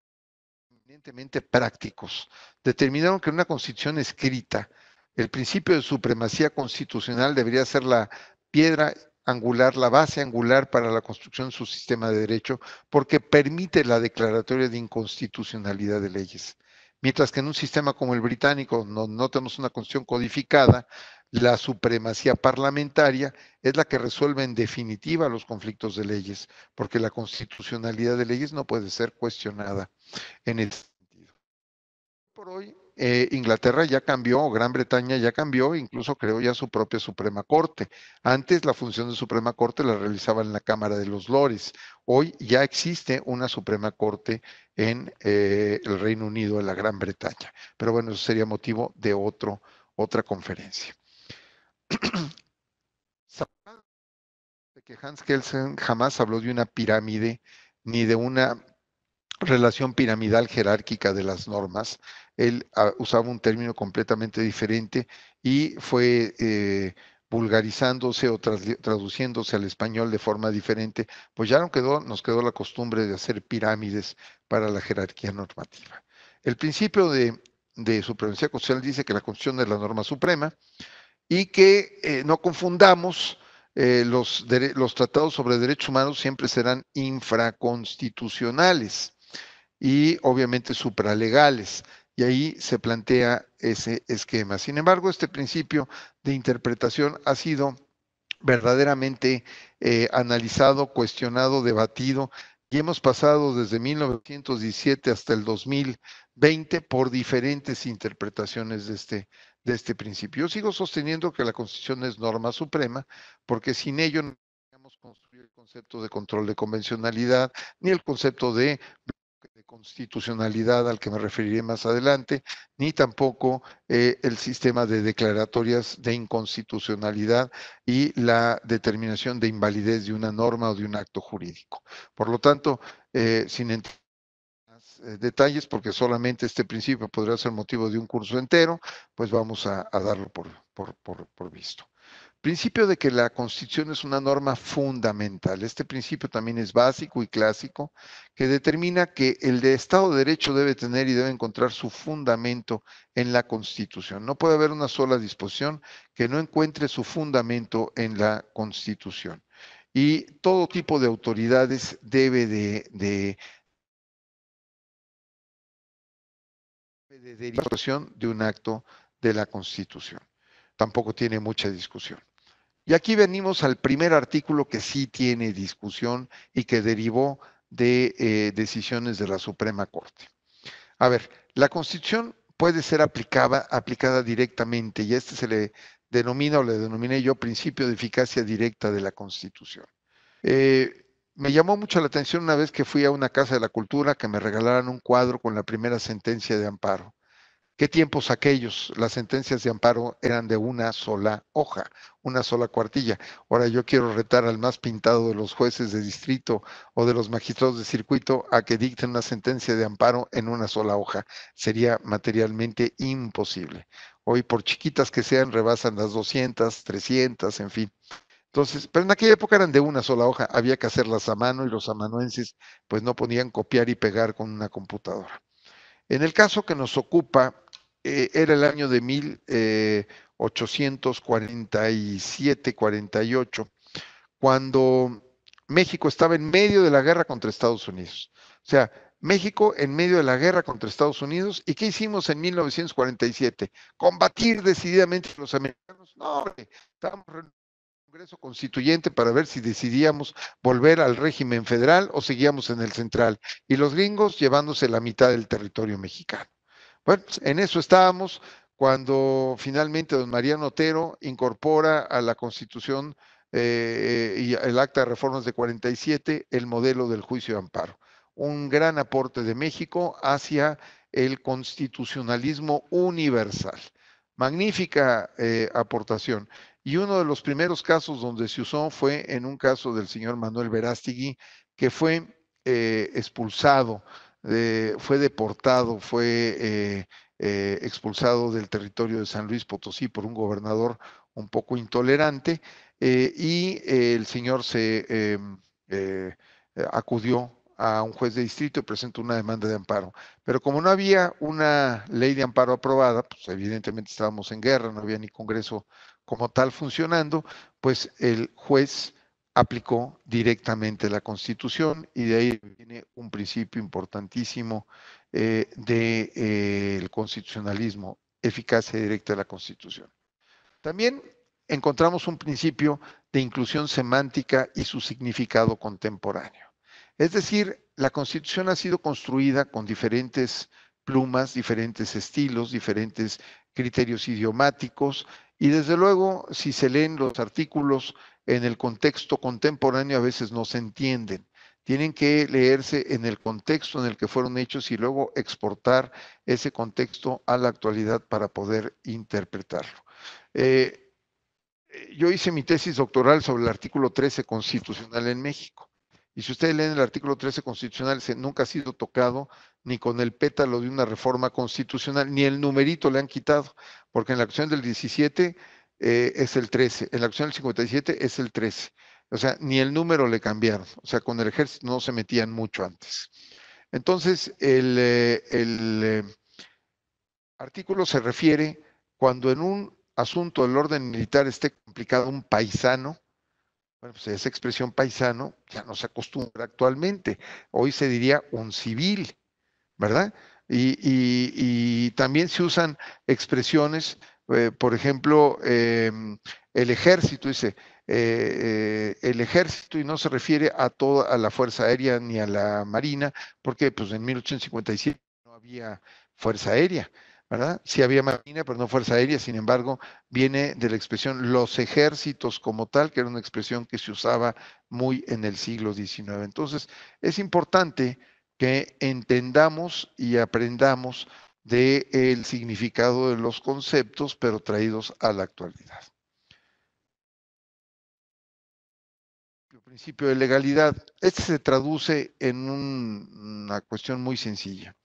eminentemente prácticos determinaron que una constitución escrita, el principio de supremacía constitucional debería ser la piedra angular, la base angular para la construcción de su sistema de derecho, porque permite la declaratoria de inconstitucionalidad de leyes. Mientras que en un sistema como el británico, no, no tenemos una constitución codificada, la supremacía parlamentaria es la que resuelve en definitiva los conflictos de leyes, porque la constitucionalidad de leyes no puede ser cuestionada en el sentido. Por hoy, eh, Inglaterra ya cambió, Gran Bretaña ya cambió, incluso creó ya su propia Suprema Corte. Antes la función de Suprema Corte la realizaba en la Cámara de los Lores. Hoy ya existe una Suprema Corte en eh, el Reino Unido, en la Gran Bretaña. Pero bueno, eso sería motivo de otro, otra conferencia. que Hans Kelsen jamás habló de una pirámide ni de una relación piramidal jerárquica de las normas. Él ah, usaba un término completamente diferente y fue eh, vulgarizándose o traduciéndose al español de forma diferente, pues ya no quedó, nos quedó la costumbre de hacer pirámides para la jerarquía normativa. El principio de, de supremacía constitucional dice que la Constitución es la norma suprema, y que eh, no confundamos, eh, los, tratados sobre derechos humanos siempre serán infraconstitucionales y obviamente supralegales. Y ahí se plantea ese esquema. Sin embargo, este principio de interpretación ha sido verdaderamente eh, analizado, cuestionado, debatido y hemos pasado desde 1917 hasta el 2020 por diferentes interpretaciones de este de este principio. Yo sigo sosteniendo que la Constitución es norma suprema, porque sin ello no podríamos construir el concepto de control de convencionalidad, ni el concepto de, constitucionalidad al que me referiré más adelante, ni tampoco eh, el sistema de declaratorias de inconstitucionalidad y la determinación de invalidez de una norma o de un acto jurídico. Por lo tanto, eh, sin entender eh, detalles porque solamente este principio podría ser motivo de un curso entero, pues vamos a, darlo por, por, visto. Principio de que la Constitución es una norma fundamental. Este principio también es básico y clásico, que determina que el de Estado de Derecho debe tener y debe encontrar su fundamento en la Constitución. No puede haber una sola disposición que no encuentre su fundamento en la Constitución. Y todo tipo de autoridades debe de de derivación de un acto de la Constitución. Tampoco tiene mucha discusión. Y aquí venimos al primer artículo que sí tiene discusión y que derivó de eh, decisiones de la Suprema Corte. A ver, la Constitución puede ser aplicada, aplicada directamente y este se le denomina o le denominé yo principio de eficacia directa de la Constitución. Eh, me llamó mucho la atención una vez que fui a una casa de la cultura que me regalaron un cuadro con la primera sentencia de amparo. ¿Qué tiempos aquellos? Las sentencias de amparo eran de una sola hoja, una sola cuartilla. Ahora yo quiero retar al más pintado de los jueces de distrito o de los magistrados de circuito a que dicten una sentencia de amparo en una sola hoja. Sería materialmente imposible. Hoy, por chiquitas que sean, rebasan las 200, 300, en fin. Entonces, pero en aquella época eran de una sola hoja, había que hacerlas a mano y los amanuenses pues no podían copiar y pegar con una computadora. En el caso que nos ocupa, eh, era el año de 1847-48, eh, cuando México estaba en medio de la guerra contra Estados Unidos. O sea, México en medio de la guerra contra Estados Unidos. ¿Y qué hicimos en 1947? Combatir decididamente a los americanos. No, hombre, estábamos en el Congreso Constituyente para ver si decidíamos volver al régimen federal o seguíamos en el central. Y los gringos llevándose la mitad del territorio mexicano. Bueno, pues, en eso estábamos cuando finalmente don Mariano Otero incorpora a la Constitución eh, y el Acta de Reformas de 47 el modelo del juicio de amparo. Un gran aporte de México hacia el constitucionalismo universal. Magnífica eh, aportación. Y uno de los primeros casos donde se usó fue en un caso del señor Manuel Verástigui, que fue eh, expulsado eh, fue deportado, fue eh, eh, expulsado del territorio de San Luis Potosí por un gobernador un poco intolerante y el señor se em, acudió a un juez de distrito y presentó una demanda de amparo. Pero como no había una ley de amparo aprobada, pues evidentemente estábamos en guerra, no había ni Congreso como tal funcionando, pues el juez aplicó directamente la Constitución y de ahí viene un principio importantísimo del eh, de, eficaz eh, constitucionalismo, eficacia directa de la Constitución. También encontramos un principio de inclusión semántica y su significado contemporáneo. Es decir, la Constitución ha sido construida con diferentes plumas, diferentes estilos, diferentes criterios idiomáticos, y desde luego, si se leen los artículos en el contexto contemporáneo, a veces no se entienden. Tienen que leerse en el contexto en el que fueron hechos y luego exportar ese contexto a la actualidad para poder interpretarlo. Eh, yo hice mi tesis doctoral sobre el artículo 13 constitucional en México. Y si ustedes leen el artículo 13 constitucional, se, nunca ha sido tocado ni con el pétalo de una reforma constitucional, ni el numerito le han quitado porque en la acción del 17 eh, es el 13, en la acción del 57 es el 13. O sea, ni el número le cambiaron. O sea, con el ejército no se metían mucho antes. Entonces, el, eh, eh, artículo se refiere cuando en un asunto del orden militar esté complicado un paisano, bueno, pues esa expresión paisano ya no se acostumbra actualmente. Hoy se diría un civil, ¿verdad? y, también se usan expresiones, eh, por ejemplo, em, el ejército, dice, eh, eh, el ejército y no se refiere a toda a la Fuerza Aérea ni a la Marina, porque pues en 1857 no había Fuerza Aérea. ¿verdad? Sí había marina, pero no fuerza aérea, sin embargo, viene de la expresión los ejércitos como tal, que era una expresión que se usaba muy en el siglo XIX. Entonces, es importante que entendamos y aprendamos del el significado de los conceptos, pero traídos a la actualidad. El principio de legalidad. Este se traduce en una cuestión muy sencilla.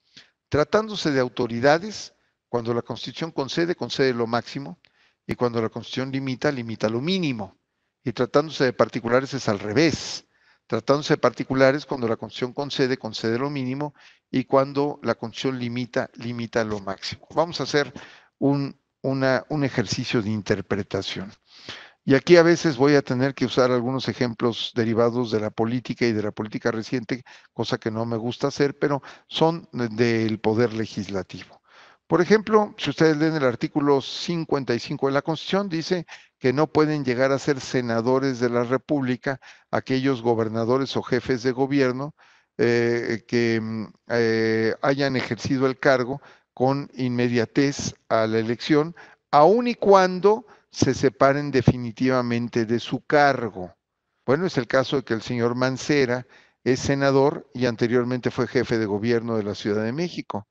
Tratándose de autoridades, cuando la Constitución concede, concede lo máximo, y cuando la Constitución limita, limita lo mínimo. Y tratándose de particulares es al revés tratándose de particulares cuando la Constitución concede, concede lo mínimo y cuando la Constitución limita, limita lo máximo. Vamos a hacer un, un ejercicio de interpretación. Y aquí a veces voy a tener que usar algunos ejemplos derivados de la política y de la política reciente, cosa que no me gusta hacer, pero son del poder legislativo. Por ejemplo, si ustedes leen el artículo 55 de la Constitución, dice que no pueden llegar a ser senadores de la República aquellos gobernadores o jefes de gobierno eh, que mm, eh, hayan ejercido el cargo con inmediatez a la elección, aun y cuando se separen definitivamente de su cargo. Bueno, es el caso de que el señor Mancera es senador y anteriormente fue jefe de gobierno de la Ciudad de México.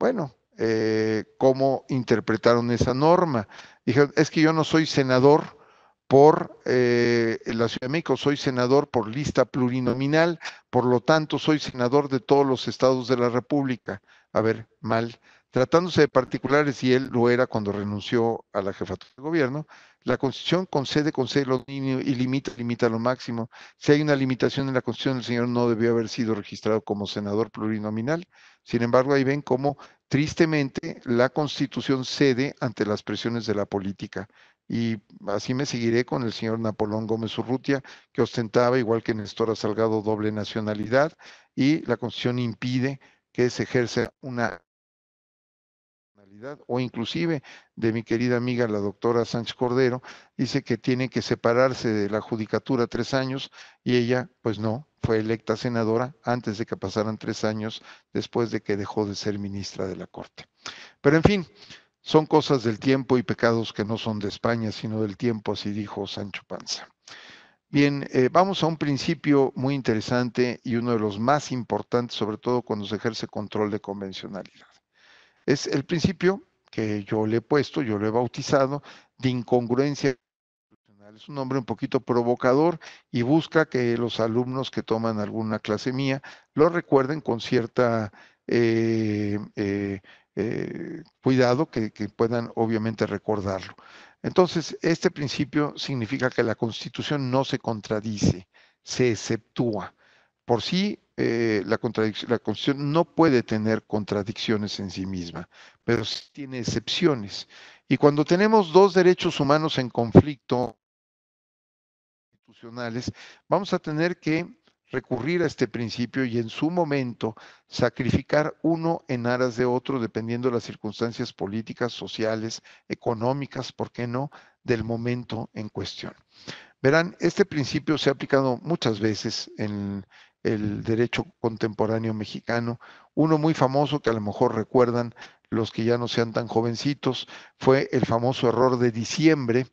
Bueno, eh, cómo interpretaron esa norma. Dijeron, es que yo no soy senador por eh, la Ciudad de México, soy senador por lista plurinominal, por lo tanto soy senador de todos los estados de la República. A ver, mal. Tratándose de particulares, y él lo era cuando renunció a la jefatura de gobierno, la Constitución concede, concede lo mínimo y limita, limita lo máximo. Si hay una limitación en la Constitución, el señor no debió haber sido registrado como senador plurinominal. Sin embargo, ahí ven cómo Tristemente, la Constitución cede ante las presiones de la política y así me seguiré con el señor Napolón Gómez Urrutia, que ostentaba, igual que ha Salgado, doble nacionalidad y la Constitución impide que se ejerza una o inclusive de mi querida amiga la doctora Sánchez Cordero, dice que tiene que separarse de la judicatura tres años y ella, pues no, fue electa senadora antes de que pasaran tres años después de que dejó de ser ministra de la Corte. Pero en fin, son cosas del tiempo y pecados que no son de España, sino del tiempo, así dijo Sancho Panza. Bien, eh, vamos a un principio muy interesante y uno de los más importantes, sobre todo cuando se ejerce control de convencionalidad. Es el principio que yo le he puesto, yo lo he bautizado, de incongruencia. Es un nombre un poquito provocador y busca que los alumnos que toman alguna clase mía lo recuerden con cierta eh, eh, eh, cuidado que, que, puedan obviamente recordarlo. Entonces, este principio significa que la Constitución no se contradice, se exceptúa por sí eh, la, la Constitución no puede tener contradicciones en sí misma, pero sí tiene excepciones. Y cuando tenemos dos derechos humanos en conflicto institucionales, vamos a tener que recurrir a este principio y en su momento sacrificar uno en aras de otro, dependiendo de las circunstancias políticas, sociales, económicas, ¿por qué no?, del momento en cuestión. Verán, este principio se ha aplicado muchas veces en, el derecho contemporáneo mexicano. Uno muy famoso que a lo mejor recuerdan los que ya no sean tan jovencitos fue el famoso error de diciembre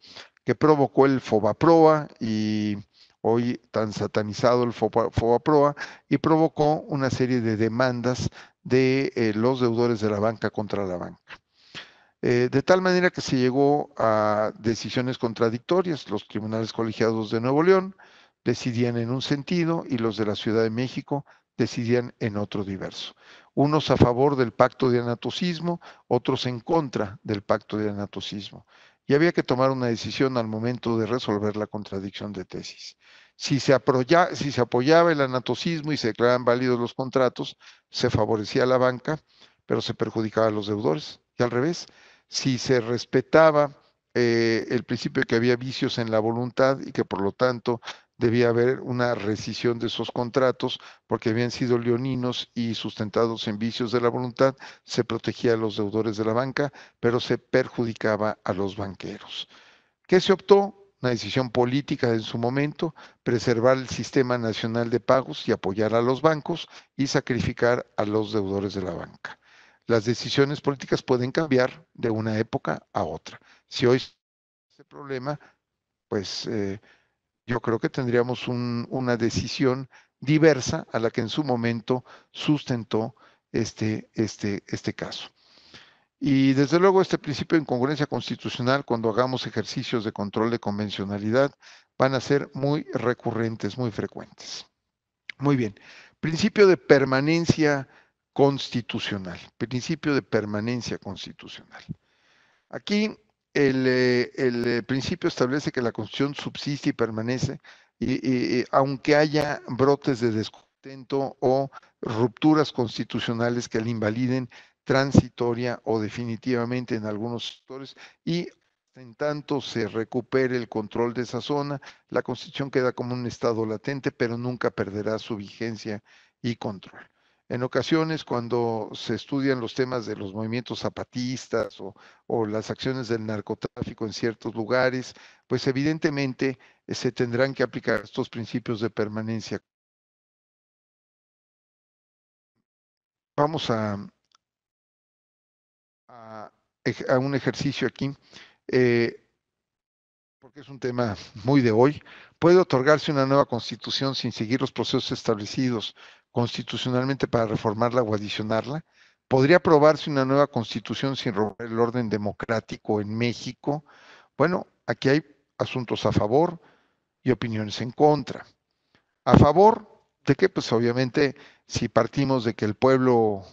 que provocó el Fobaproa y hoy tan satanizado el Fobaproa y provocó una serie de demandas de eh, los deudores de la banca contra la banca. Eh, de tal manera que se llegó a decisiones contradictorias, los tribunales colegiados de Nuevo León, decidían en un sentido y los de la Ciudad de México decidían en otro diverso. Unos a favor del pacto de anatocismo, otros en contra del pacto de anatocismo. Y había que tomar una decisión al momento de resolver la contradicción de tesis. Si se, apoyaba, el anatocismo y se declaraban válidos los contratos, se favorecía a la banca, pero se perjudicaba a los deudores. Y al revés, si se respetaba eh, el principio de que había vicios en la voluntad y que por lo tanto debía haber una rescisión de esos contratos porque habían sido leoninos y sustentados en vicios de la voluntad, se protegía a los deudores de la banca, pero se perjudicaba a los banqueros. ¿Qué se optó? Una decisión política en su momento, preservar el sistema nacional de pagos y apoyar a los bancos y sacrificar a los deudores de la banca. Las decisiones políticas pueden cambiar de una época a otra. Si hoy ese problema, pues eh, yo creo que tendríamos una decisión diversa a la que en su momento sustentó este, este, este caso. Y desde luego este principio de incongruencia constitucional, cuando hagamos ejercicios de control de convencionalidad, van a ser muy recurrentes, muy frecuentes. Muy bien. Principio de permanencia constitucional. Principio de permanencia constitucional. Aquí el, eh, eh, principio establece que la Constitución subsiste y permanece, aunque haya brotes de descontento o rupturas constitucionales que la invaliden transitoria o definitivamente en algunos sectores, y en tanto se recupere el control de esa zona, la Constitución queda como un estado latente, pero nunca perderá su vigencia y control. En ocasiones, cuando se estudian los temas de los movimientos zapatistas o, las acciones del narcotráfico en ciertos lugares, pues evidentemente eh, se tendrán que aplicar estos principios de permanencia. Vamos a, a, un ejercicio aquí. Eh, porque es un tema muy de hoy, puede otorgarse una nueva constitución sin seguir los procesos establecidos constitucionalmente para reformarla o adicionarla. ¿Podría aprobarse una nueva constitución sin robar el orden democrático en México? Bueno, aquí hay asuntos a favor y opiniones en contra. A favor de qué? pues obviamente, si partimos de que el pueblo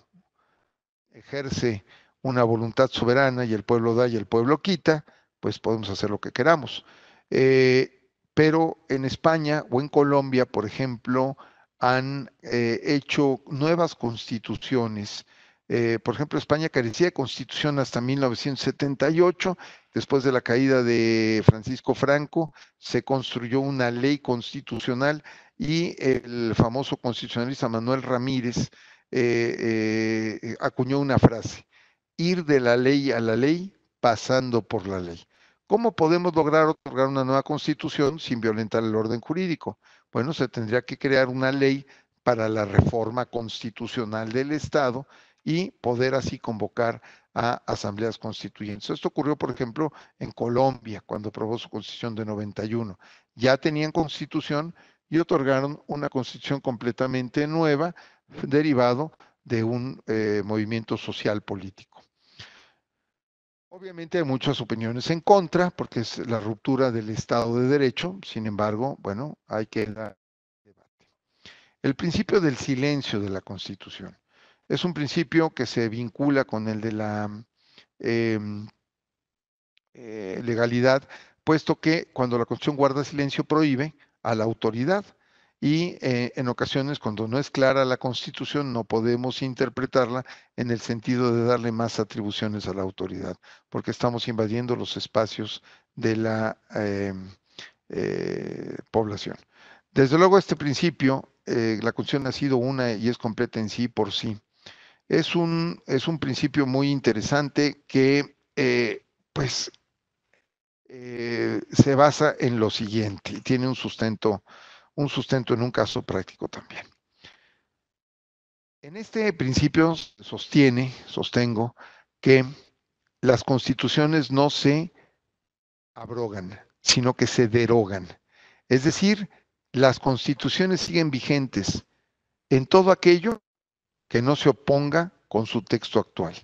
ejerce una voluntad soberana y el pueblo da y el pueblo quita, pues podemos hacer lo que queramos. Eh, pero en España o en Colombia, por ejemplo, han eh, hecho nuevas constituciones. Eh, por ejemplo, España carecía de constitución hasta 1978. Después de la caída de Francisco Franco, se construyó una ley constitucional y el famoso constitucionalista Manuel Ramírez acuñó una frase, ir de la ley a la ley pasando por la ley. ¿Cómo podemos lograr otorgar una nueva constitución sin violentar el orden jurídico? Bueno, se tendría que crear una ley para la reforma constitucional del Estado y poder así convocar a asambleas constituyentes. Esto ocurrió, por ejemplo, en Colombia, cuando aprobó su constitución de 91. Ya tenían constitución y otorgaron una constitución completamente nueva, derivado de un eh, movimiento social político. Obviamente hay muchas opiniones en contra, porque es la ruptura del Estado de Derecho, sin embargo, bueno, hay que el debate. El principio del silencio de la Constitución es un principio que se vincula con el de la em, eh, legalidad, puesto que cuando la Constitución guarda silencio prohíbe a la autoridad y eh, en ocasiones cuando no es clara la Constitución no podemos interpretarla en el sentido de darle más atribuciones a la autoridad, porque estamos invadiendo los espacios de la em, eh, población. Desde luego este principio, eh, la Constitución ha sido una y es completa en sí por sí. Es un, es un principio muy interesante que pues se basa en lo siguiente, tiene un sustento un sustento en un caso práctico también. En este principio sostiene, sostengo, que las constituciones no se abrogan, sino que se derogan. Es decir, las constituciones siguen vigentes en todo aquello que no se oponga con su texto actual.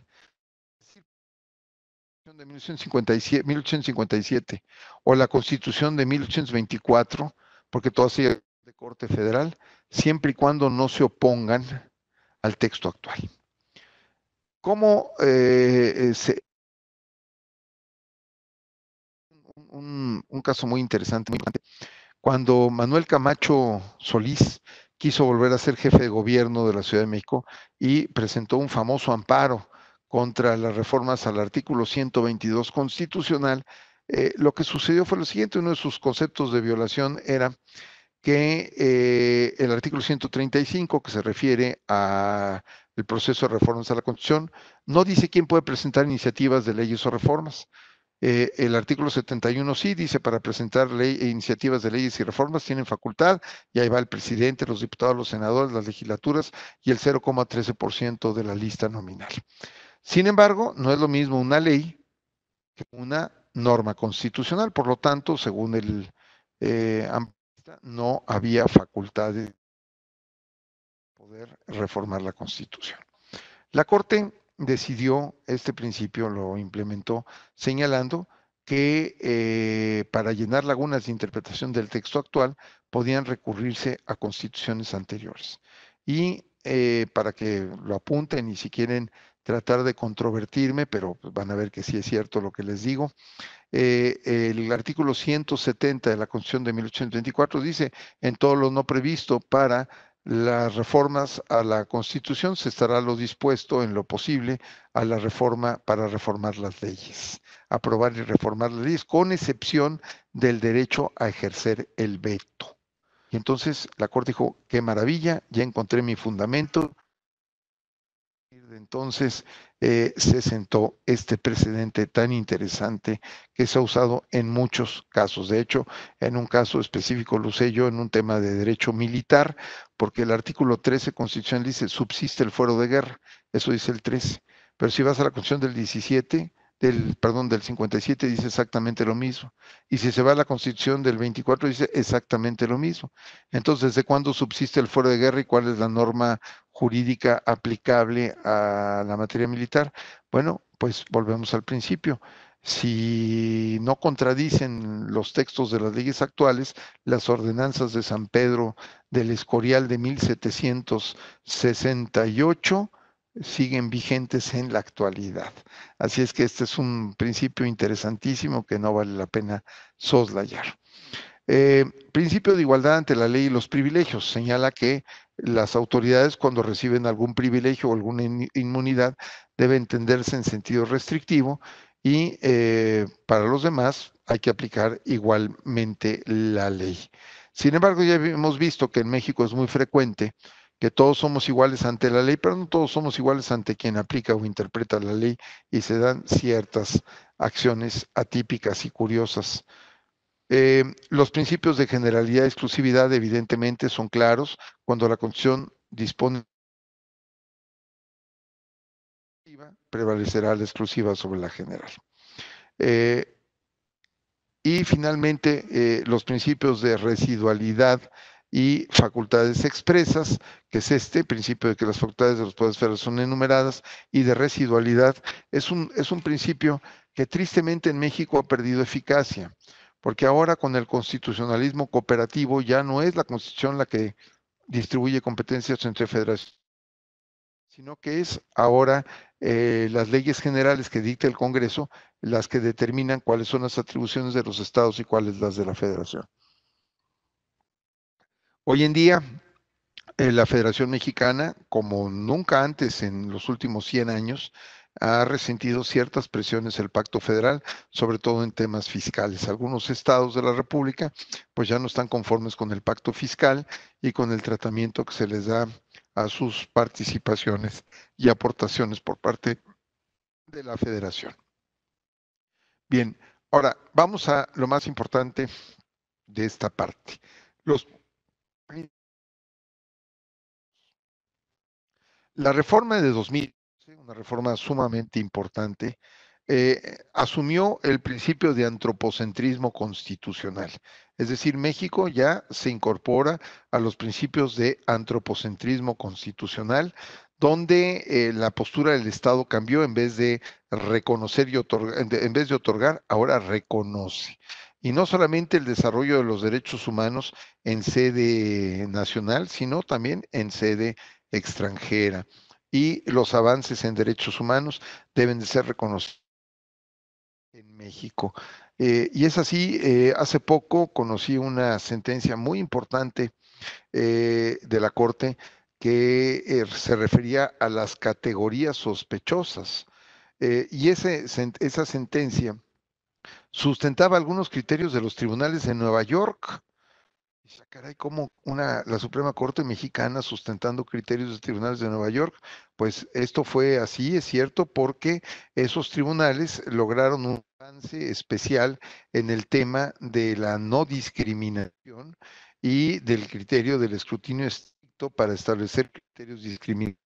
De 1857 o la constitución de 1824 porque así es de corte federal, siempre y cuando no se opongan al texto actual. ¿Cómo eh, eh, Un, un, caso muy interesante, muy importante. Cuando Manuel Camacho Solís quiso volver a ser jefe de gobierno de la Ciudad de México y presentó un famoso amparo contra las reformas al artículo 122 constitucional eh, lo que sucedió fue lo siguiente, uno de sus conceptos de violación era que eh, el artículo 135, que se refiere al proceso de reformas a la Constitución, no dice quién puede presentar iniciativas de leyes o reformas. Eh, el artículo 71 sí dice para presentar iniciativas de leyes y reformas tienen facultad y ahí va el presidente, los diputados, los senadores, las legislaturas y el 0,13% de la lista nominal. Sin embargo, no es lo mismo una ley que una norma constitucional, por lo tanto, según el eh, no había facultad de poder reformar la Constitución. La Corte decidió este principio, lo implementó, señalando que eh, para llenar lagunas de interpretación del texto actual podían recurrirse a constituciones anteriores. Y eh, para que lo apunten y si quieren tratar de controvertirme, pero pues, van a ver que sí es cierto lo que les digo. Eh, el artículo 170 de la Constitución de 1824 dice, en todo lo no previsto para las reformas a la Constitución se estará lo dispuesto en lo posible a la reforma para reformar las leyes, aprobar y reformar las leyes, con excepción del derecho a ejercer el veto. Y entonces la Corte dijo, qué maravilla, ya encontré mi fundamento, entonces eh, se sentó este precedente tan interesante que se ha usado en muchos casos. De hecho, en un caso específico lo usé yo en un tema de derecho militar, porque el artículo 13 constitucional dice subsiste el fuero de guerra. Eso dice el 13. Pero si vas a la constitución del 17, del, perdón, del 57 dice exactamente lo mismo. Y si se va a la constitución del 24 dice exactamente lo mismo. Entonces, ¿de cuándo subsiste el fuero de guerra y cuál es la norma jurídica aplicable a la materia militar? Bueno, pues volvemos al principio. Si no contradicen los textos de las leyes actuales, las ordenanzas de San Pedro del Escorial de 1768 siguen vigentes en la actualidad. Así es que este es un principio interesantísimo que no vale la pena soslayar. Eh, principio de igualdad ante la ley y los privilegios. Señala que las autoridades cuando reciben algún privilegio o alguna inmunidad debe entenderse en sentido restrictivo y eh, para los demás hay que aplicar igualmente la ley. Sin embargo, ya hemos visto que en México es muy frecuente que todos somos iguales ante la ley, pero no todos somos iguales ante quien aplica o interpreta la ley y se dan ciertas acciones atípicas y curiosas. Eh, los principios de generalidad y exclusividad evidentemente son claros cuando la Constitución dispone prevalecerá la exclusiva sobre la general. Eh, y finalmente, eh, los principios de residualidad y facultades expresas, que es este principio de que las facultades de los poderes federales son enumeradas, y de residualidad, es un, principio que tristemente en México ha perdido eficacia, porque ahora con el constitucionalismo cooperativo ya no es la constitución la que distribuye competencias entre federaciones sino que es ahora eh, las leyes generales que dicta el Congreso las que determinan cuáles son las atribuciones de los estados y cuáles las de la federación. Hoy en día, eh, la Federación Mexicana, como nunca antes en los últimos 100 años, ha resentido ciertas presiones del Pacto Federal, sobre todo en temas fiscales. Algunos estados de la República pues ya no están conformes con el Pacto Fiscal y con el tratamiento que se les da a sus participaciones y aportaciones por parte de la federación. Bien, ahora vamos a lo más importante de esta parte. Los La reforma de 2000, una reforma sumamente importante, eh, asumió el principio de antropocentrismo constitucional. Es decir, México ya se incorpora a los principios de antropocentrismo constitucional, donde eh, la postura del Estado cambió en vez de reconocer y otorgar, en vez de otorgar, ahora reconoce. Y no solamente el desarrollo de los derechos humanos en sede nacional, sino también en sede extranjera y los avances en derechos humanos deben de ser reconocidos en México. Eh, y es así, eh, hace poco conocí una sentencia muy importante eh, de la Corte que se refería a las categorías sospechosas. y ese, esa sentencia sustentaba algunos criterios de los tribunales de Nueva York Ah, ¿Cómo como una, la Suprema Corte Mexicana sustentando criterios de tribunales de Nueva York, pues esto fue así, es cierto, porque esos tribunales lograron un avance especial en el tema de la no discriminación y del criterio del escrutinio estricto para establecer criterios discriminatorios.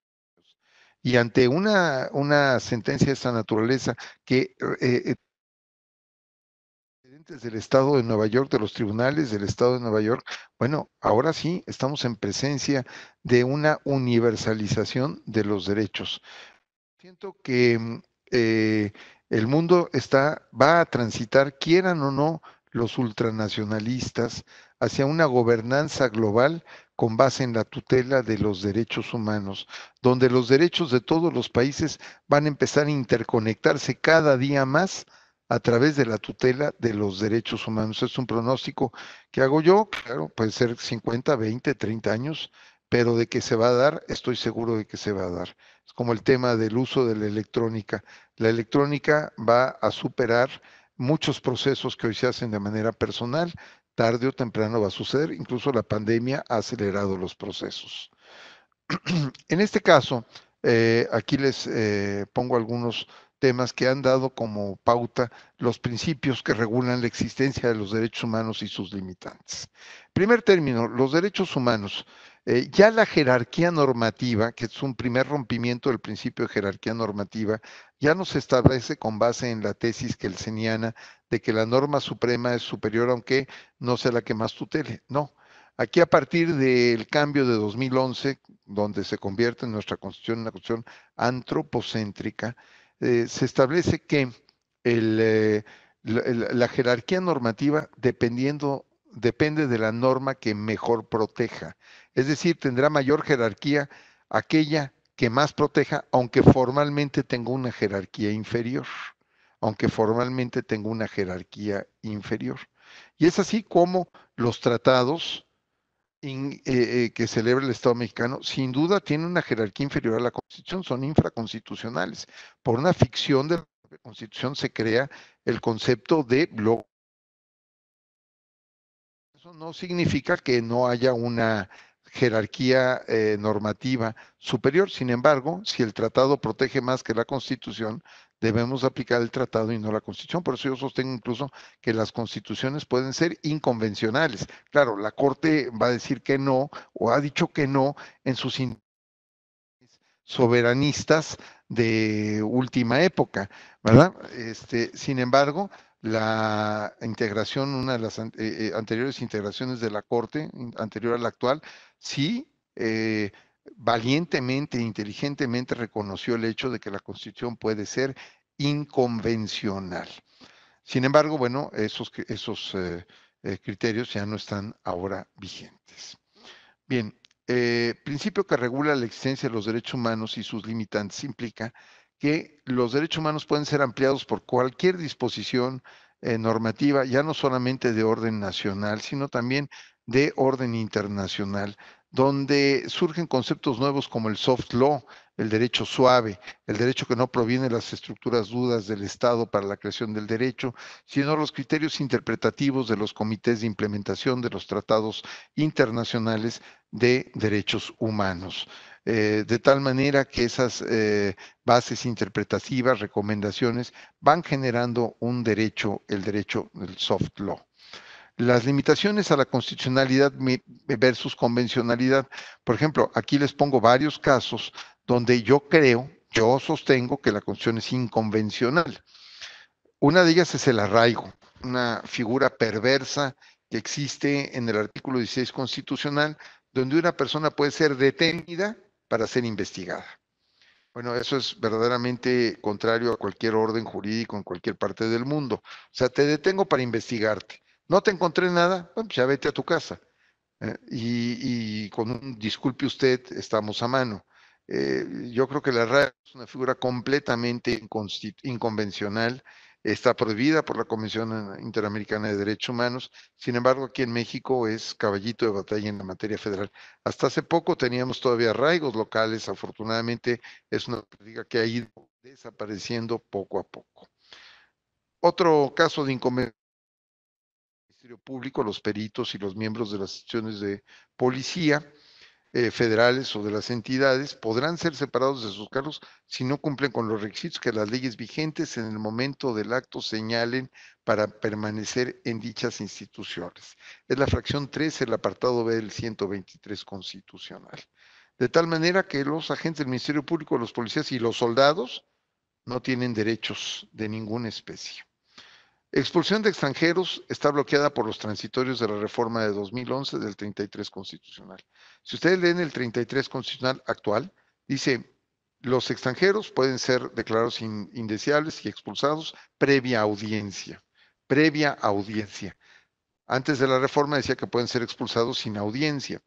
Y ante una, una sentencia de esa naturaleza que eh, del Estado de Nueva York, de los tribunales del Estado de Nueva York, bueno, ahora sí estamos en presencia de una universalización de los derechos. Siento que mm, eh, el mundo está, va a transitar, quieran o no, los ultranacionalistas hacia una gobernanza global con base en la tutela de los derechos humanos, donde los derechos de todos los países van a empezar a interconectarse cada día más a través de la tutela de los derechos humanos. Es un pronóstico que hago yo, claro, puede ser 50, 20, 30 años, pero de que se va a dar, estoy seguro de que se va a dar. Es como el tema del uso de la electrónica. La electrónica va a superar muchos procesos que hoy se hacen de manera personal, tarde o temprano va a suceder, incluso la pandemia ha acelerado los procesos. en este caso, eh, aquí les eh, pongo algunos temas que han dado como pauta los principios que regulan la existencia de los derechos humanos y sus limitantes. Primer término, los derechos humanos. Eh, ya la jerarquía normativa, que es un primer rompimiento del principio de jerarquía normativa, ya no se establece con base en la tesis kelseniana de que la norma suprema es superior aunque no sea la que más tutele. No, Aquí a partir del cambio de 2011, donde se convierte nuestra constitución en una constitución antropocéntrica, eh, se establece que eh, la, jerarquía normativa dependiendo, depende de la norma que mejor proteja. Es decir, tendrá mayor jerarquía aquella que más proteja, aunque formalmente tenga una jerarquía inferior, aunque formalmente tenga una jerarquía inferior. Y es así como los tratados, eh, eh, que celebra el Estado mexicano, sin duda tiene una jerarquía inferior a la Constitución, son infraconstitucionales. Por una ficción de la Constitución se crea el concepto de bloque. Eso no significa que no haya una jerarquía eh, normativa superior. Sin embargo, si el tratado protege más que la Constitución, debemos aplicar el tratado y no la Constitución. Por eso yo sostengo incluso que las constituciones pueden ser inconvencionales. Claro, la Corte va a decir que no o ha dicho que no en sus soberanistas de última época, ¿verdad? Este, sin embargo, la integración, una de las eh, eh, anteriores integraciones de la Corte, anterior a la actual, sí eh, valientemente e inteligentemente reconoció el hecho de que la Constitución puede ser inconvencional. Sin embargo, bueno, esos, criterios ya no están ahora vigentes. Bien, principio que regula la existencia de los derechos humanos y sus limitantes implica que los derechos humanos pueden ser ampliados por cualquier disposición eh, normativa, ya no solamente de orden nacional, sino también de orden internacional, donde surgen conceptos nuevos como el soft law, el derecho suave, el derecho que no proviene de las estructuras dudas del Estado para la creación del derecho, sino los criterios interpretativos de los comités de implementación de los tratados internacionales de derechos humanos. Eh, de tal manera que esas eh, bases interpretativas, recomendaciones, van generando un derecho, el derecho del soft law. Las limitaciones a la constitucionalidad versus convencionalidad. Por ejemplo, aquí les pongo varios casos donde yo creo, yo sostengo que la constitución es inconvencional. Una de ellas es el arraigo, una figura perversa que existe en el artículo 16 constitucional, donde una persona puede ser detenida para ser investigada. Bueno, eso es verdaderamente contrario a cualquier orden jurídico en cualquier parte del mundo. O sea, te detengo para investigarte. No te encontré nada, pues ya vete a tu casa. ¿eh? y, con un disculpe usted, estamos a mano. Eh, yo creo que la RAE es una figura completamente inconvencional está prohibida por la Comisión Interamericana de Derechos Humanos. Sin embargo, aquí en México es caballito de batalla en la materia federal. Hasta hace poco teníamos todavía arraigos locales. Afortunadamente, es una práctica que ha ido desapareciendo poco a poco. Otro caso de inconveniente Ministerio Público, los peritos y los miembros de las instituciones de policía eh, federales o de las entidades podrán ser separados de sus cargos si no cumplen con los requisitos que las leyes vigentes en el momento del acto señalen para permanecer en dichas instituciones. Es la fracción 3, el apartado B del 123 constitucional. De tal manera que los agentes del Ministerio Público, los policías y los soldados no tienen derechos de ninguna especie. Expulsión de extranjeros está bloqueada por los transitorios de la reforma de 2011 del 33 Constitucional. Si ustedes leen el 33 Constitucional actual, dice, los extranjeros pueden ser declarados indeseables y expulsados previa audiencia, previa audiencia. Antes de la reforma decía que pueden ser expulsados sin audiencia.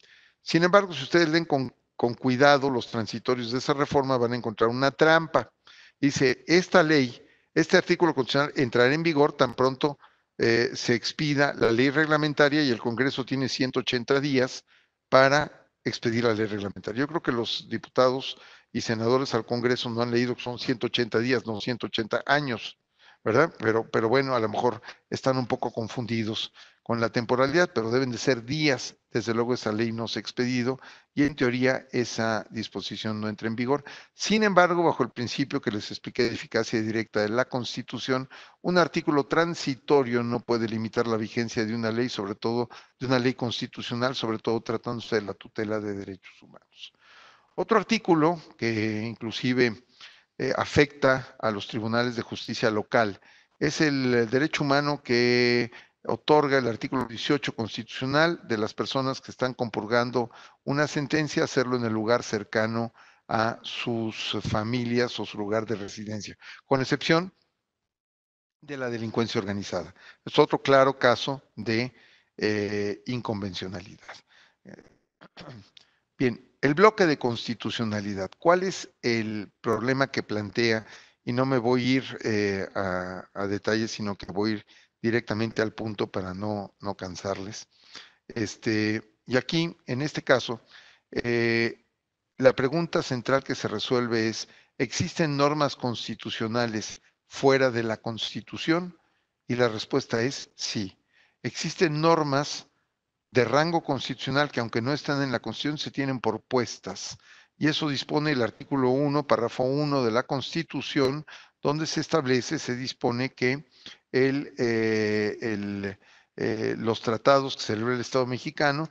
Sin embargo, si ustedes leen con cuidado los transitorios de esa reforma, van a encontrar una trampa. Dice, esta ley este artículo constitucional entrará en vigor tan pronto eh, se expida la ley reglamentaria y el Congreso tiene 180 días para expedir la ley reglamentaria. Yo creo que los diputados y senadores al Congreso no han leído que son 180 días, no 180 años, ¿verdad? Pero, pero bueno, a lo mejor están un poco confundidos con la temporalidad, pero deben de ser días. Desde luego esa ley no se ha expedido y en teoría esa disposición no entra en vigor. Sin embargo, bajo el principio que les expliqué de eficacia directa de la Constitución, un artículo transitorio no puede limitar la vigencia de una ley, sobre todo de una ley constitucional, sobre todo tratándose de la tutela de derechos humanos. Otro artículo que inclusive eh, afecta a los tribunales de justicia local es el derecho humano que otorga el artículo 18 constitucional de las personas que están compurgando una sentencia, hacerlo en el lugar cercano a sus familias o su lugar de residencia, con excepción de la delincuencia organizada. Es otro claro caso de eh, inconvencionalidad. Bien, el bloque de constitucionalidad, ¿cuál es el problema que plantea? Y no me voy a ir eh, a detalles, sino que voy a ir directamente al punto para no, no cansarles. Este, y aquí, en este caso, eh, la pregunta central que se resuelve es, ¿existen normas constitucionales fuera de la Constitución? Y la respuesta es sí. Existen normas de rango constitucional que aunque no están en la Constitución, se tienen por puestas. Y eso dispone el artículo 1, párrafo 1 de la Constitución, donde se establece, se dispone que el, eh, eh, los tratados que celebra el Estado mexicano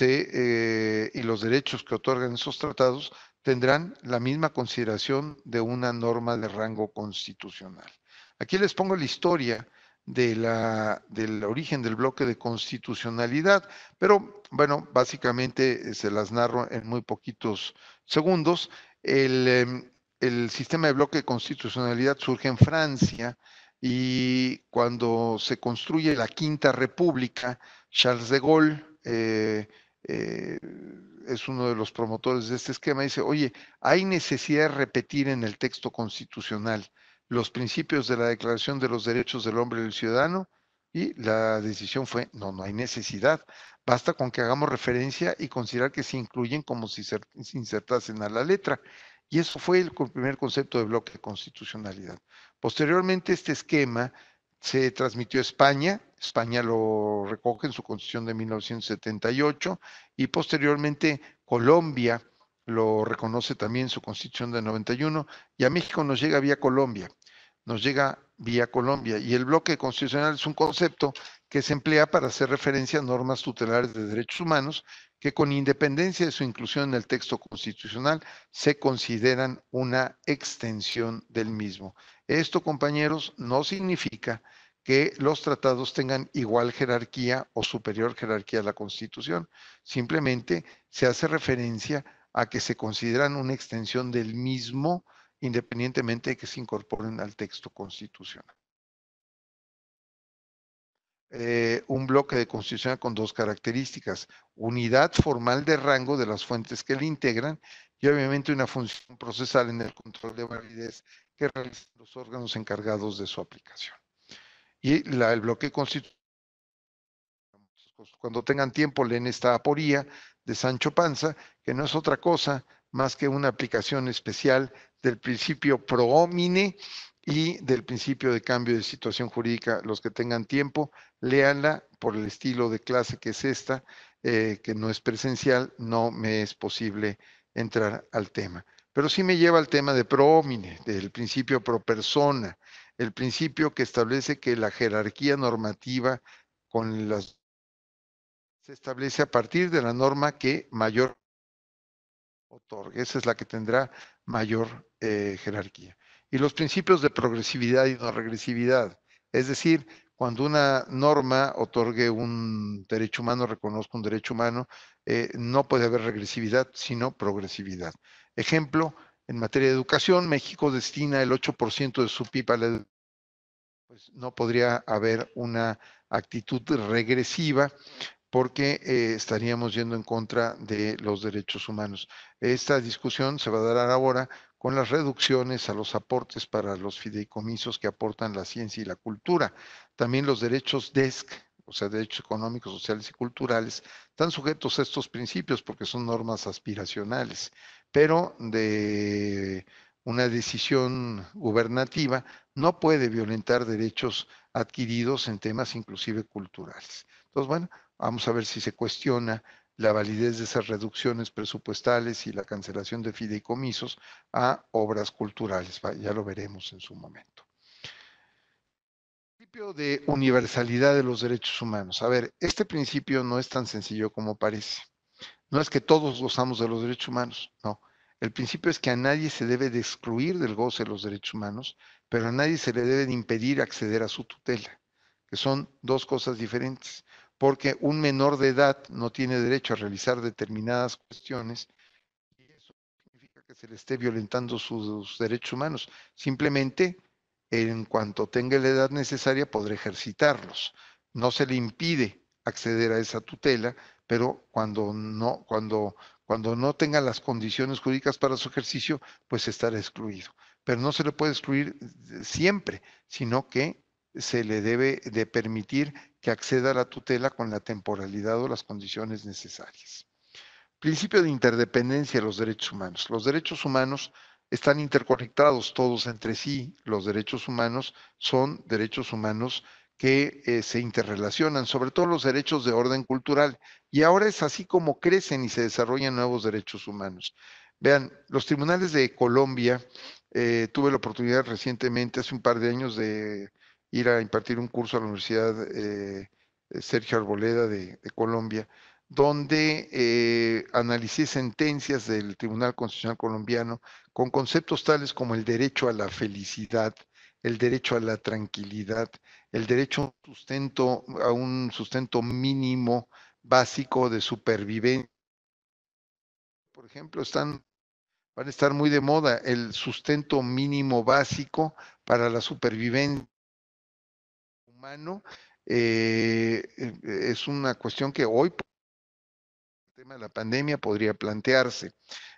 eh, y los derechos que otorgan esos tratados tendrán la misma consideración de una norma de rango constitucional. Aquí les pongo la historia del origen del bloque de constitucionalidad, pero bueno, básicamente se las narro en muy poquitos segundos. Em, el sistema de bloque de constitucionalidad surge en Francia y cuando se construye la Quinta República, Charles de Gaulle eh, eh, es uno de los promotores de este esquema, dice, oye, hay necesidad de repetir en el texto constitucional los principios de la Declaración de los Derechos del Hombre y del Ciudadano, y la decisión fue, no, no hay necesidad, basta con que hagamos referencia y considerar que se incluyen como si se insertasen a la letra. Y eso fue el primer concepto de bloque de constitucionalidad. Posteriormente este esquema se transmitió a España, España lo recoge en su constitución de 1978 y posteriormente Colombia lo reconoce también en su constitución de 91 y a México nos llega vía Colombia, nos llega vía Colombia y el bloque constitucional es un concepto que se emplea para hacer referencia a normas tutelares de derechos humanos que con independencia de su inclusión en el texto constitucional se consideran una extensión del mismo. Esto, compañeros, no significa que los tratados tengan igual jerarquía o superior jerarquía a la Constitución. Simplemente se hace referencia a que se consideran una extensión del mismo independientemente de que se incorporen al texto constitucional. Eh, un bloque de constitución con dos características, unidad formal de rango de las fuentes que le integran y obviamente una función procesal en el control de validez que realizan los órganos encargados de su aplicación. Y el bloque constitucional, cuando tengan tiempo, leen esta aporía de Sancho Panza, que no es otra cosa más que una aplicación especial del principio pro homine y del principio de cambio de situación jurídica. Los que tengan tiempo, léanla por el estilo de clase que es esta, eh, que no es presencial, no me es posible entrar al tema. Pero sí me lleva al tema de PróMine, del principio pro persona, el principio que establece que la jerarquía normativa con las se establece a partir de la norma que mayor otorgue. Esa es la que tendrá mayor eh, jerarquía y los principios de progresividad y no regresividad. Es decir, cuando una norma otorgue un derecho humano, reconozca un derecho humano, eh, no puede haber regresividad, sino progresividad. Ejemplo, en materia de educación, México destina el 8% de su PIB a la educación. Pues no podría haber una actitud regresiva porque eh, estaríamos yendo en contra de los derechos humanos. Esta discusión se va a dar ahora con las reducciones a los aportes para los fideicomisos que aportan la ciencia y la cultura. También los derechos DESC, o sea, derechos económicos, sociales y culturales, están sujetos a estos principios porque son normas aspiracionales, pero de una decisión gubernativa no puede violentar derechos adquiridos en temas inclusive culturales. Entonces, bueno, vamos a ver si se cuestiona la validez de esas reducciones presupuestales y la cancelación de fideicomisos a obras culturales. Ya lo veremos en su momento. Principio de universalidad de los derechos humanos. A ver, este principio no es tan sencillo como parece. No es que todos gozamos de los derechos humanos, no. El principio es que a nadie se debe de excluir del goce de los derechos humanos, pero a nadie se le debe de impedir acceder a su tutela, que son dos cosas diferentes porque un menor de edad no tiene derecho a realizar determinadas cuestiones y eso significa que se le esté violentando sus, derechos humanos. Simplemente, en cuanto tenga la edad necesaria, podrá ejercitarlos. No se le impide acceder a esa tutela, pero cuando no, cuando, cuando no tenga las condiciones jurídicas para su ejercicio, pues estará excluido. Pero no se le puede excluir eh, siempre, sino que se le debe de permitir que acceda a la tutela con la temporalidad o las condiciones necesarias. Principio de interdependencia de los derechos humanos. Los derechos humanos están interconectados todos entre sí. Los derechos humanos son derechos humanos que eh, se interrelacionan, sobre todo los derechos de orden cultural. Y ahora es así como crecen y se desarrollan nuevos derechos humanos. Vean, los tribunales de Colombia, eh, tuve la oportunidad recientemente, hace un par de años, de ir a impartir un curso a la Universidad eh, eh, Sergio Arboleda de, Colombia, donde eh, analicé sentencias del Tribunal Constitucional Colombiano con conceptos tales como el derecho a la felicidad, el derecho a la tranquilidad, el derecho a un sustento, a un sustento mínimo básico de supervivencia. Por ejemplo, están, van a estar muy de moda el sustento mínimo básico para la supervivencia humano eh, eh, eh, es una cuestión que hoy el tema de la pandemia podría plantearse.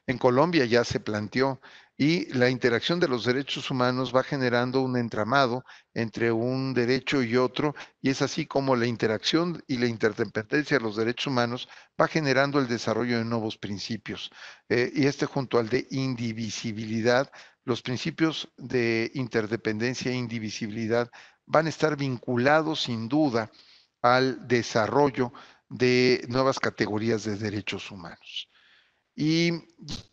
En Colombia ya se planteó y la interacción de los derechos humanos va generando un entramado entre un derecho y otro y es así como la interacción y la interdependencia de los derechos humanos va generando el desarrollo de nuevos principios. y este junto al de indivisibilidad, los principios de interdependencia e indivisibilidad van a estar vinculados sin duda al desarrollo de nuevas categorías de derechos humanos. Y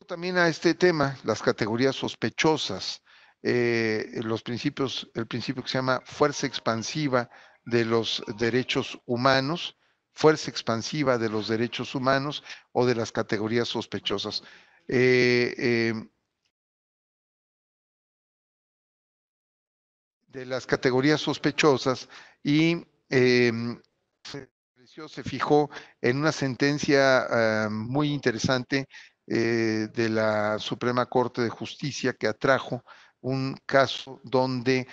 también a este tema, las categorías sospechosas, eh, los principios, el principio que se llama fuerza expansiva de los derechos humanos, fuerza expansiva de los derechos humanos o de las categorías sospechosas. Eh, eh, de las categorías sospechosas y em, se fijó en una sentencia ah, muy interesante eh, de la Suprema Corte de Justicia que atrajo un caso donde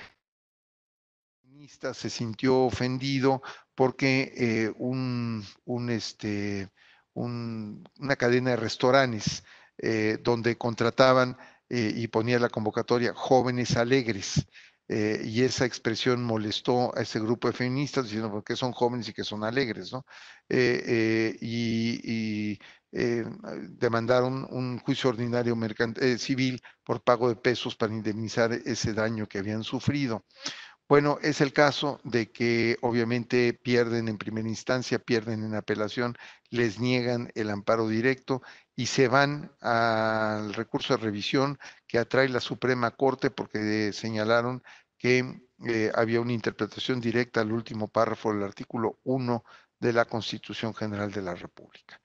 se sintió ofendido porque eh, un, este, una cadena de restaurantes eh, donde contrataban y ponía la convocatoria jóvenes alegres eh, y esa expresión molestó a ese grupo de feministas diciendo porque son jóvenes y que son alegres, ¿no? Eh, eh, y demandaron un juicio ordinario civil por pago de pesos para indemnizar ese daño que habían sufrido. Bueno, es el caso de que obviamente pierden en primera instancia, pierden en apelación, les niegan el amparo directo y se van al recurso de revisión que atrae la Suprema Corte porque señalaron que eh, había una interpretación directa al último párrafo del artículo 1 de la Constitución General de la República.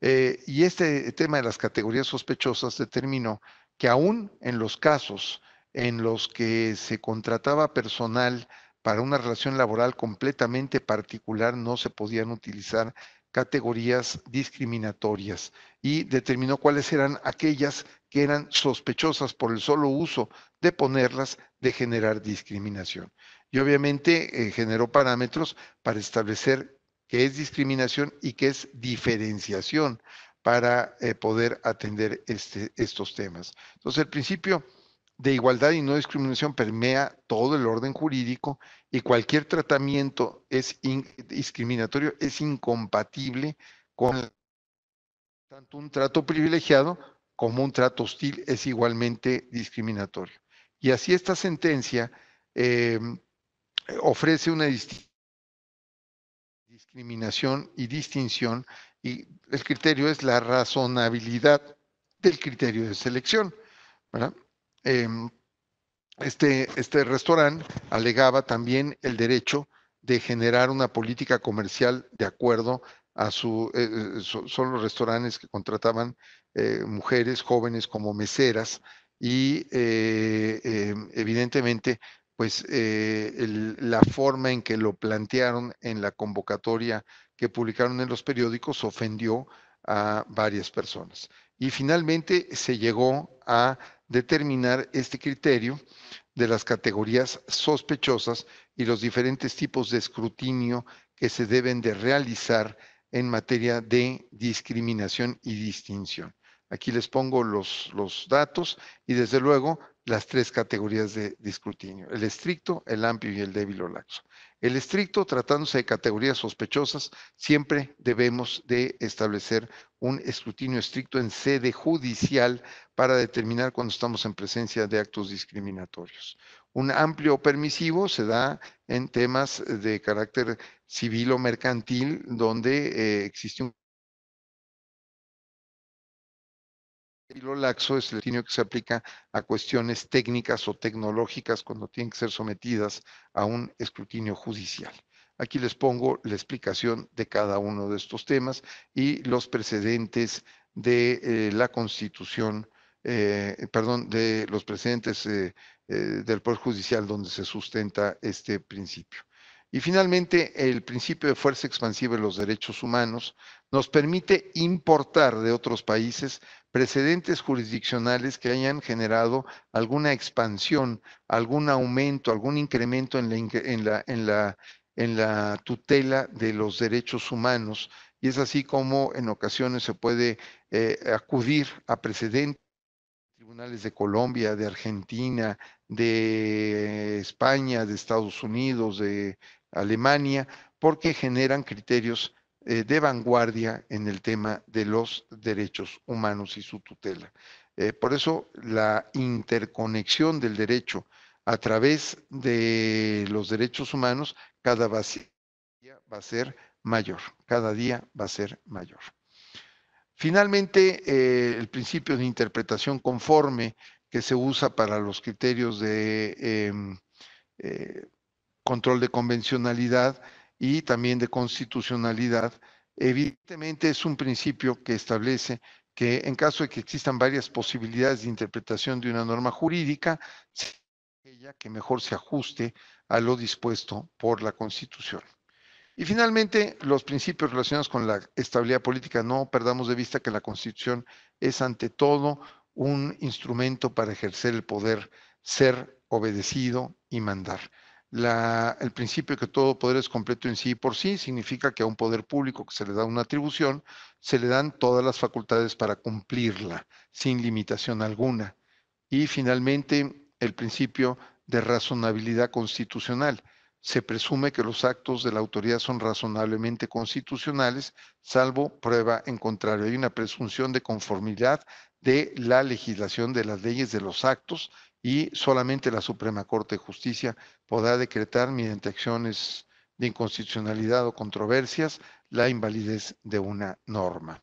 Eh, y este tema de las categorías sospechosas determinó que aún en los casos en los que se contrataba personal para una relación laboral completamente particular no se podían utilizar categorías discriminatorias y determinó cuáles eran aquellas que eran sospechosas por el solo uso de ponerlas de generar discriminación. Y obviamente eh, generó parámetros para establecer qué es discriminación y qué es diferenciación para eh, poder atender este, estos temas. Entonces, el principio de igualdad y no discriminación permea todo el orden jurídico y cualquier tratamiento es discriminatorio es incompatible con tanto un trato privilegiado como un trato hostil es igualmente discriminatorio. Y así esta sentencia eh, ofrece una discriminación y distinción y el criterio es la razonabilidad del criterio de selección. ¿verdad? Em, este, este restaurante alegaba también el derecho de generar una política comercial de acuerdo a su, eh, eh, son los restaurantes que contrataban eh, mujeres jóvenes como meseras y em, evidentemente pues la forma en que lo plantearon en la convocatoria que publicaron en los periódicos ofendió a varias personas. Y finalmente se llegó a determinar este criterio de las categorías sospechosas y los diferentes tipos de escrutinio que se deben de realizar en materia de discriminación y distinción. Aquí les pongo los, los datos y desde luego las tres categorías de, escrutinio, el estricto, el amplio y el débil o laxo. El estricto, tratándose de categorías sospechosas, siempre debemos de establecer un escrutinio estricto en sede judicial para determinar cuando estamos en presencia de actos discriminatorios. Un amplio permisivo se da en temas de carácter civil o mercantil, donde eh, existe un y lo laxo es el escrutinio que se aplica a cuestiones técnicas o tecnológicas cuando tienen que ser sometidas a un escrutinio judicial. Aquí les pongo la explicación de cada uno de estos temas y los precedentes de eh, la Constitución, eh, perdón, de los precedentes eh, del Poder Judicial donde se sustenta este principio. Y finalmente, el principio de fuerza expansiva de los derechos humanos nos permite importar de otros países precedentes jurisdiccionales que hayan generado alguna expansión, algún aumento, algún incremento en la, en la, en la, en la tutela de los derechos humanos. Y es así como en ocasiones se puede eh, acudir a precedentes tribunales de Colombia, de Argentina, de España, de Estados Unidos, de Alemania, porque generan criterios eh, de vanguardia en el tema de los derechos humanos y su tutela. Eh, por eso la interconexión del derecho a través de los derechos humanos cada día va a ser mayor, cada día va a ser mayor. Finalmente, eh, el principio de interpretación conforme que se usa para los criterios de em, control de convencionalidad y también de constitucionalidad. Evidentemente es un principio que establece que en caso de que existan varias posibilidades de interpretación de una norma jurídica, aquella que mejor se ajuste a lo dispuesto por la Constitución. Y finalmente, los principios relacionados con la estabilidad política. No perdamos de vista que la Constitución es ante todo un instrumento para ejercer el poder, ser obedecido y mandar el principio que todo poder es completo en sí y por sí significa que a un poder público que se le da una atribución, se le dan todas las facultades para cumplirla, sin limitación alguna. Y finalmente, el principio de razonabilidad constitucional. Se presume que los actos de la autoridad son razonablemente constitucionales, salvo prueba en contrario. Hay una presunción de conformidad de la legislación de las leyes de los actos y solamente la Suprema Corte de Justicia podrá decretar mediante acciones de inconstitucionalidad o controversias la invalidez de una norma.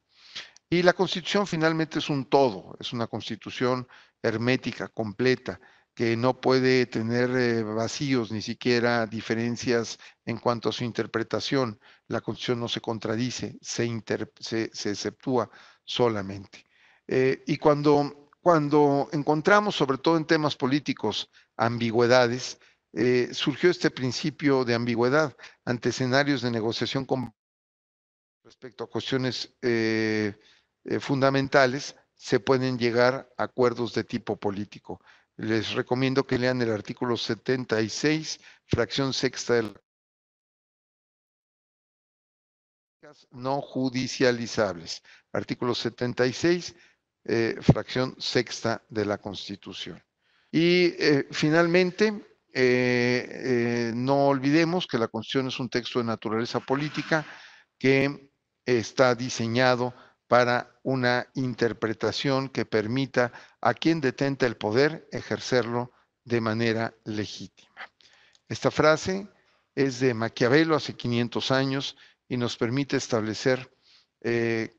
Y la constitución finalmente es un todo, es una constitución hermética, completa, que no puede tener eh, vacíos, ni siquiera diferencias en cuanto a su interpretación. La constitución no se contradice, se, se, exceptúa solamente. Eh, y cuando, cuando encontramos, sobre todo en temas políticos, ambigüedades, eh, surgió este principio de ambigüedad ante escenarios de negociación con respecto a cuestiones eh, eh, fundamentales, se pueden llegar a acuerdos de tipo político. Les recomiendo que lean el artículo 76, fracción sexta del no judicializables. Artículo 76, fracción sexta de la Constitución. Y finalmente, eh, eh, no olvidemos que la Constitución es un texto de naturaleza política que está diseñado para una interpretación que permita a quien detenta el poder ejercerlo de manera legítima. Esta frase es de Maquiavelo hace 500 años y nos permite establecer eh,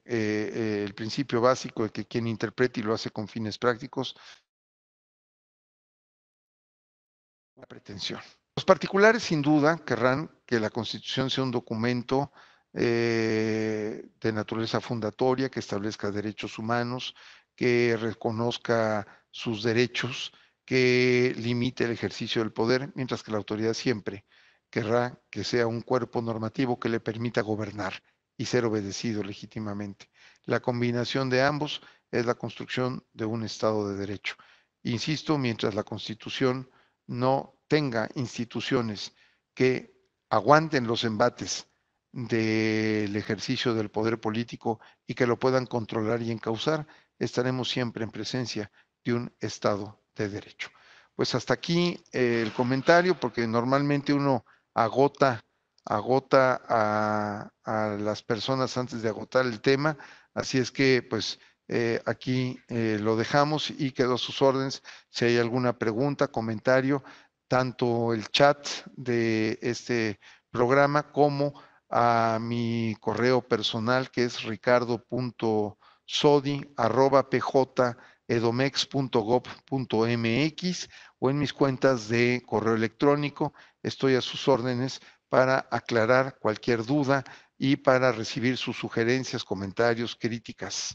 el principio básico de que quien interprete y lo hace con fines prácticos la pretensión. Los particulares sin duda querrán que la Constitución sea un documento eh, de naturaleza fundatoria, que establezca derechos humanos, que reconozca sus derechos, que limite el ejercicio del poder, mientras que la autoridad siempre querrá que sea un cuerpo normativo que le permita gobernar y ser obedecido legítimamente. La combinación de ambos es la construcción de un Estado de Derecho. Insisto, mientras la Constitución no tenga instituciones que aguanten los embates del ejercicio del poder político y que lo puedan controlar y encauzar, estaremos siempre en presencia de un Estado de Derecho. Pues hasta aquí eh, el comentario, porque normalmente uno agota, agota a, a las personas antes de agotar el tema, así es que pues eh, aquí eh, lo dejamos y quedo a sus órdenes si hay alguna pregunta, comentario, tanto el chat de este programa como a mi correo personal que es ricardo.sodi.pjedomex.gov.mx o en mis cuentas de correo electrónico. Estoy a sus órdenes para aclarar cualquier duda y para recibir sus sugerencias, comentarios, críticas.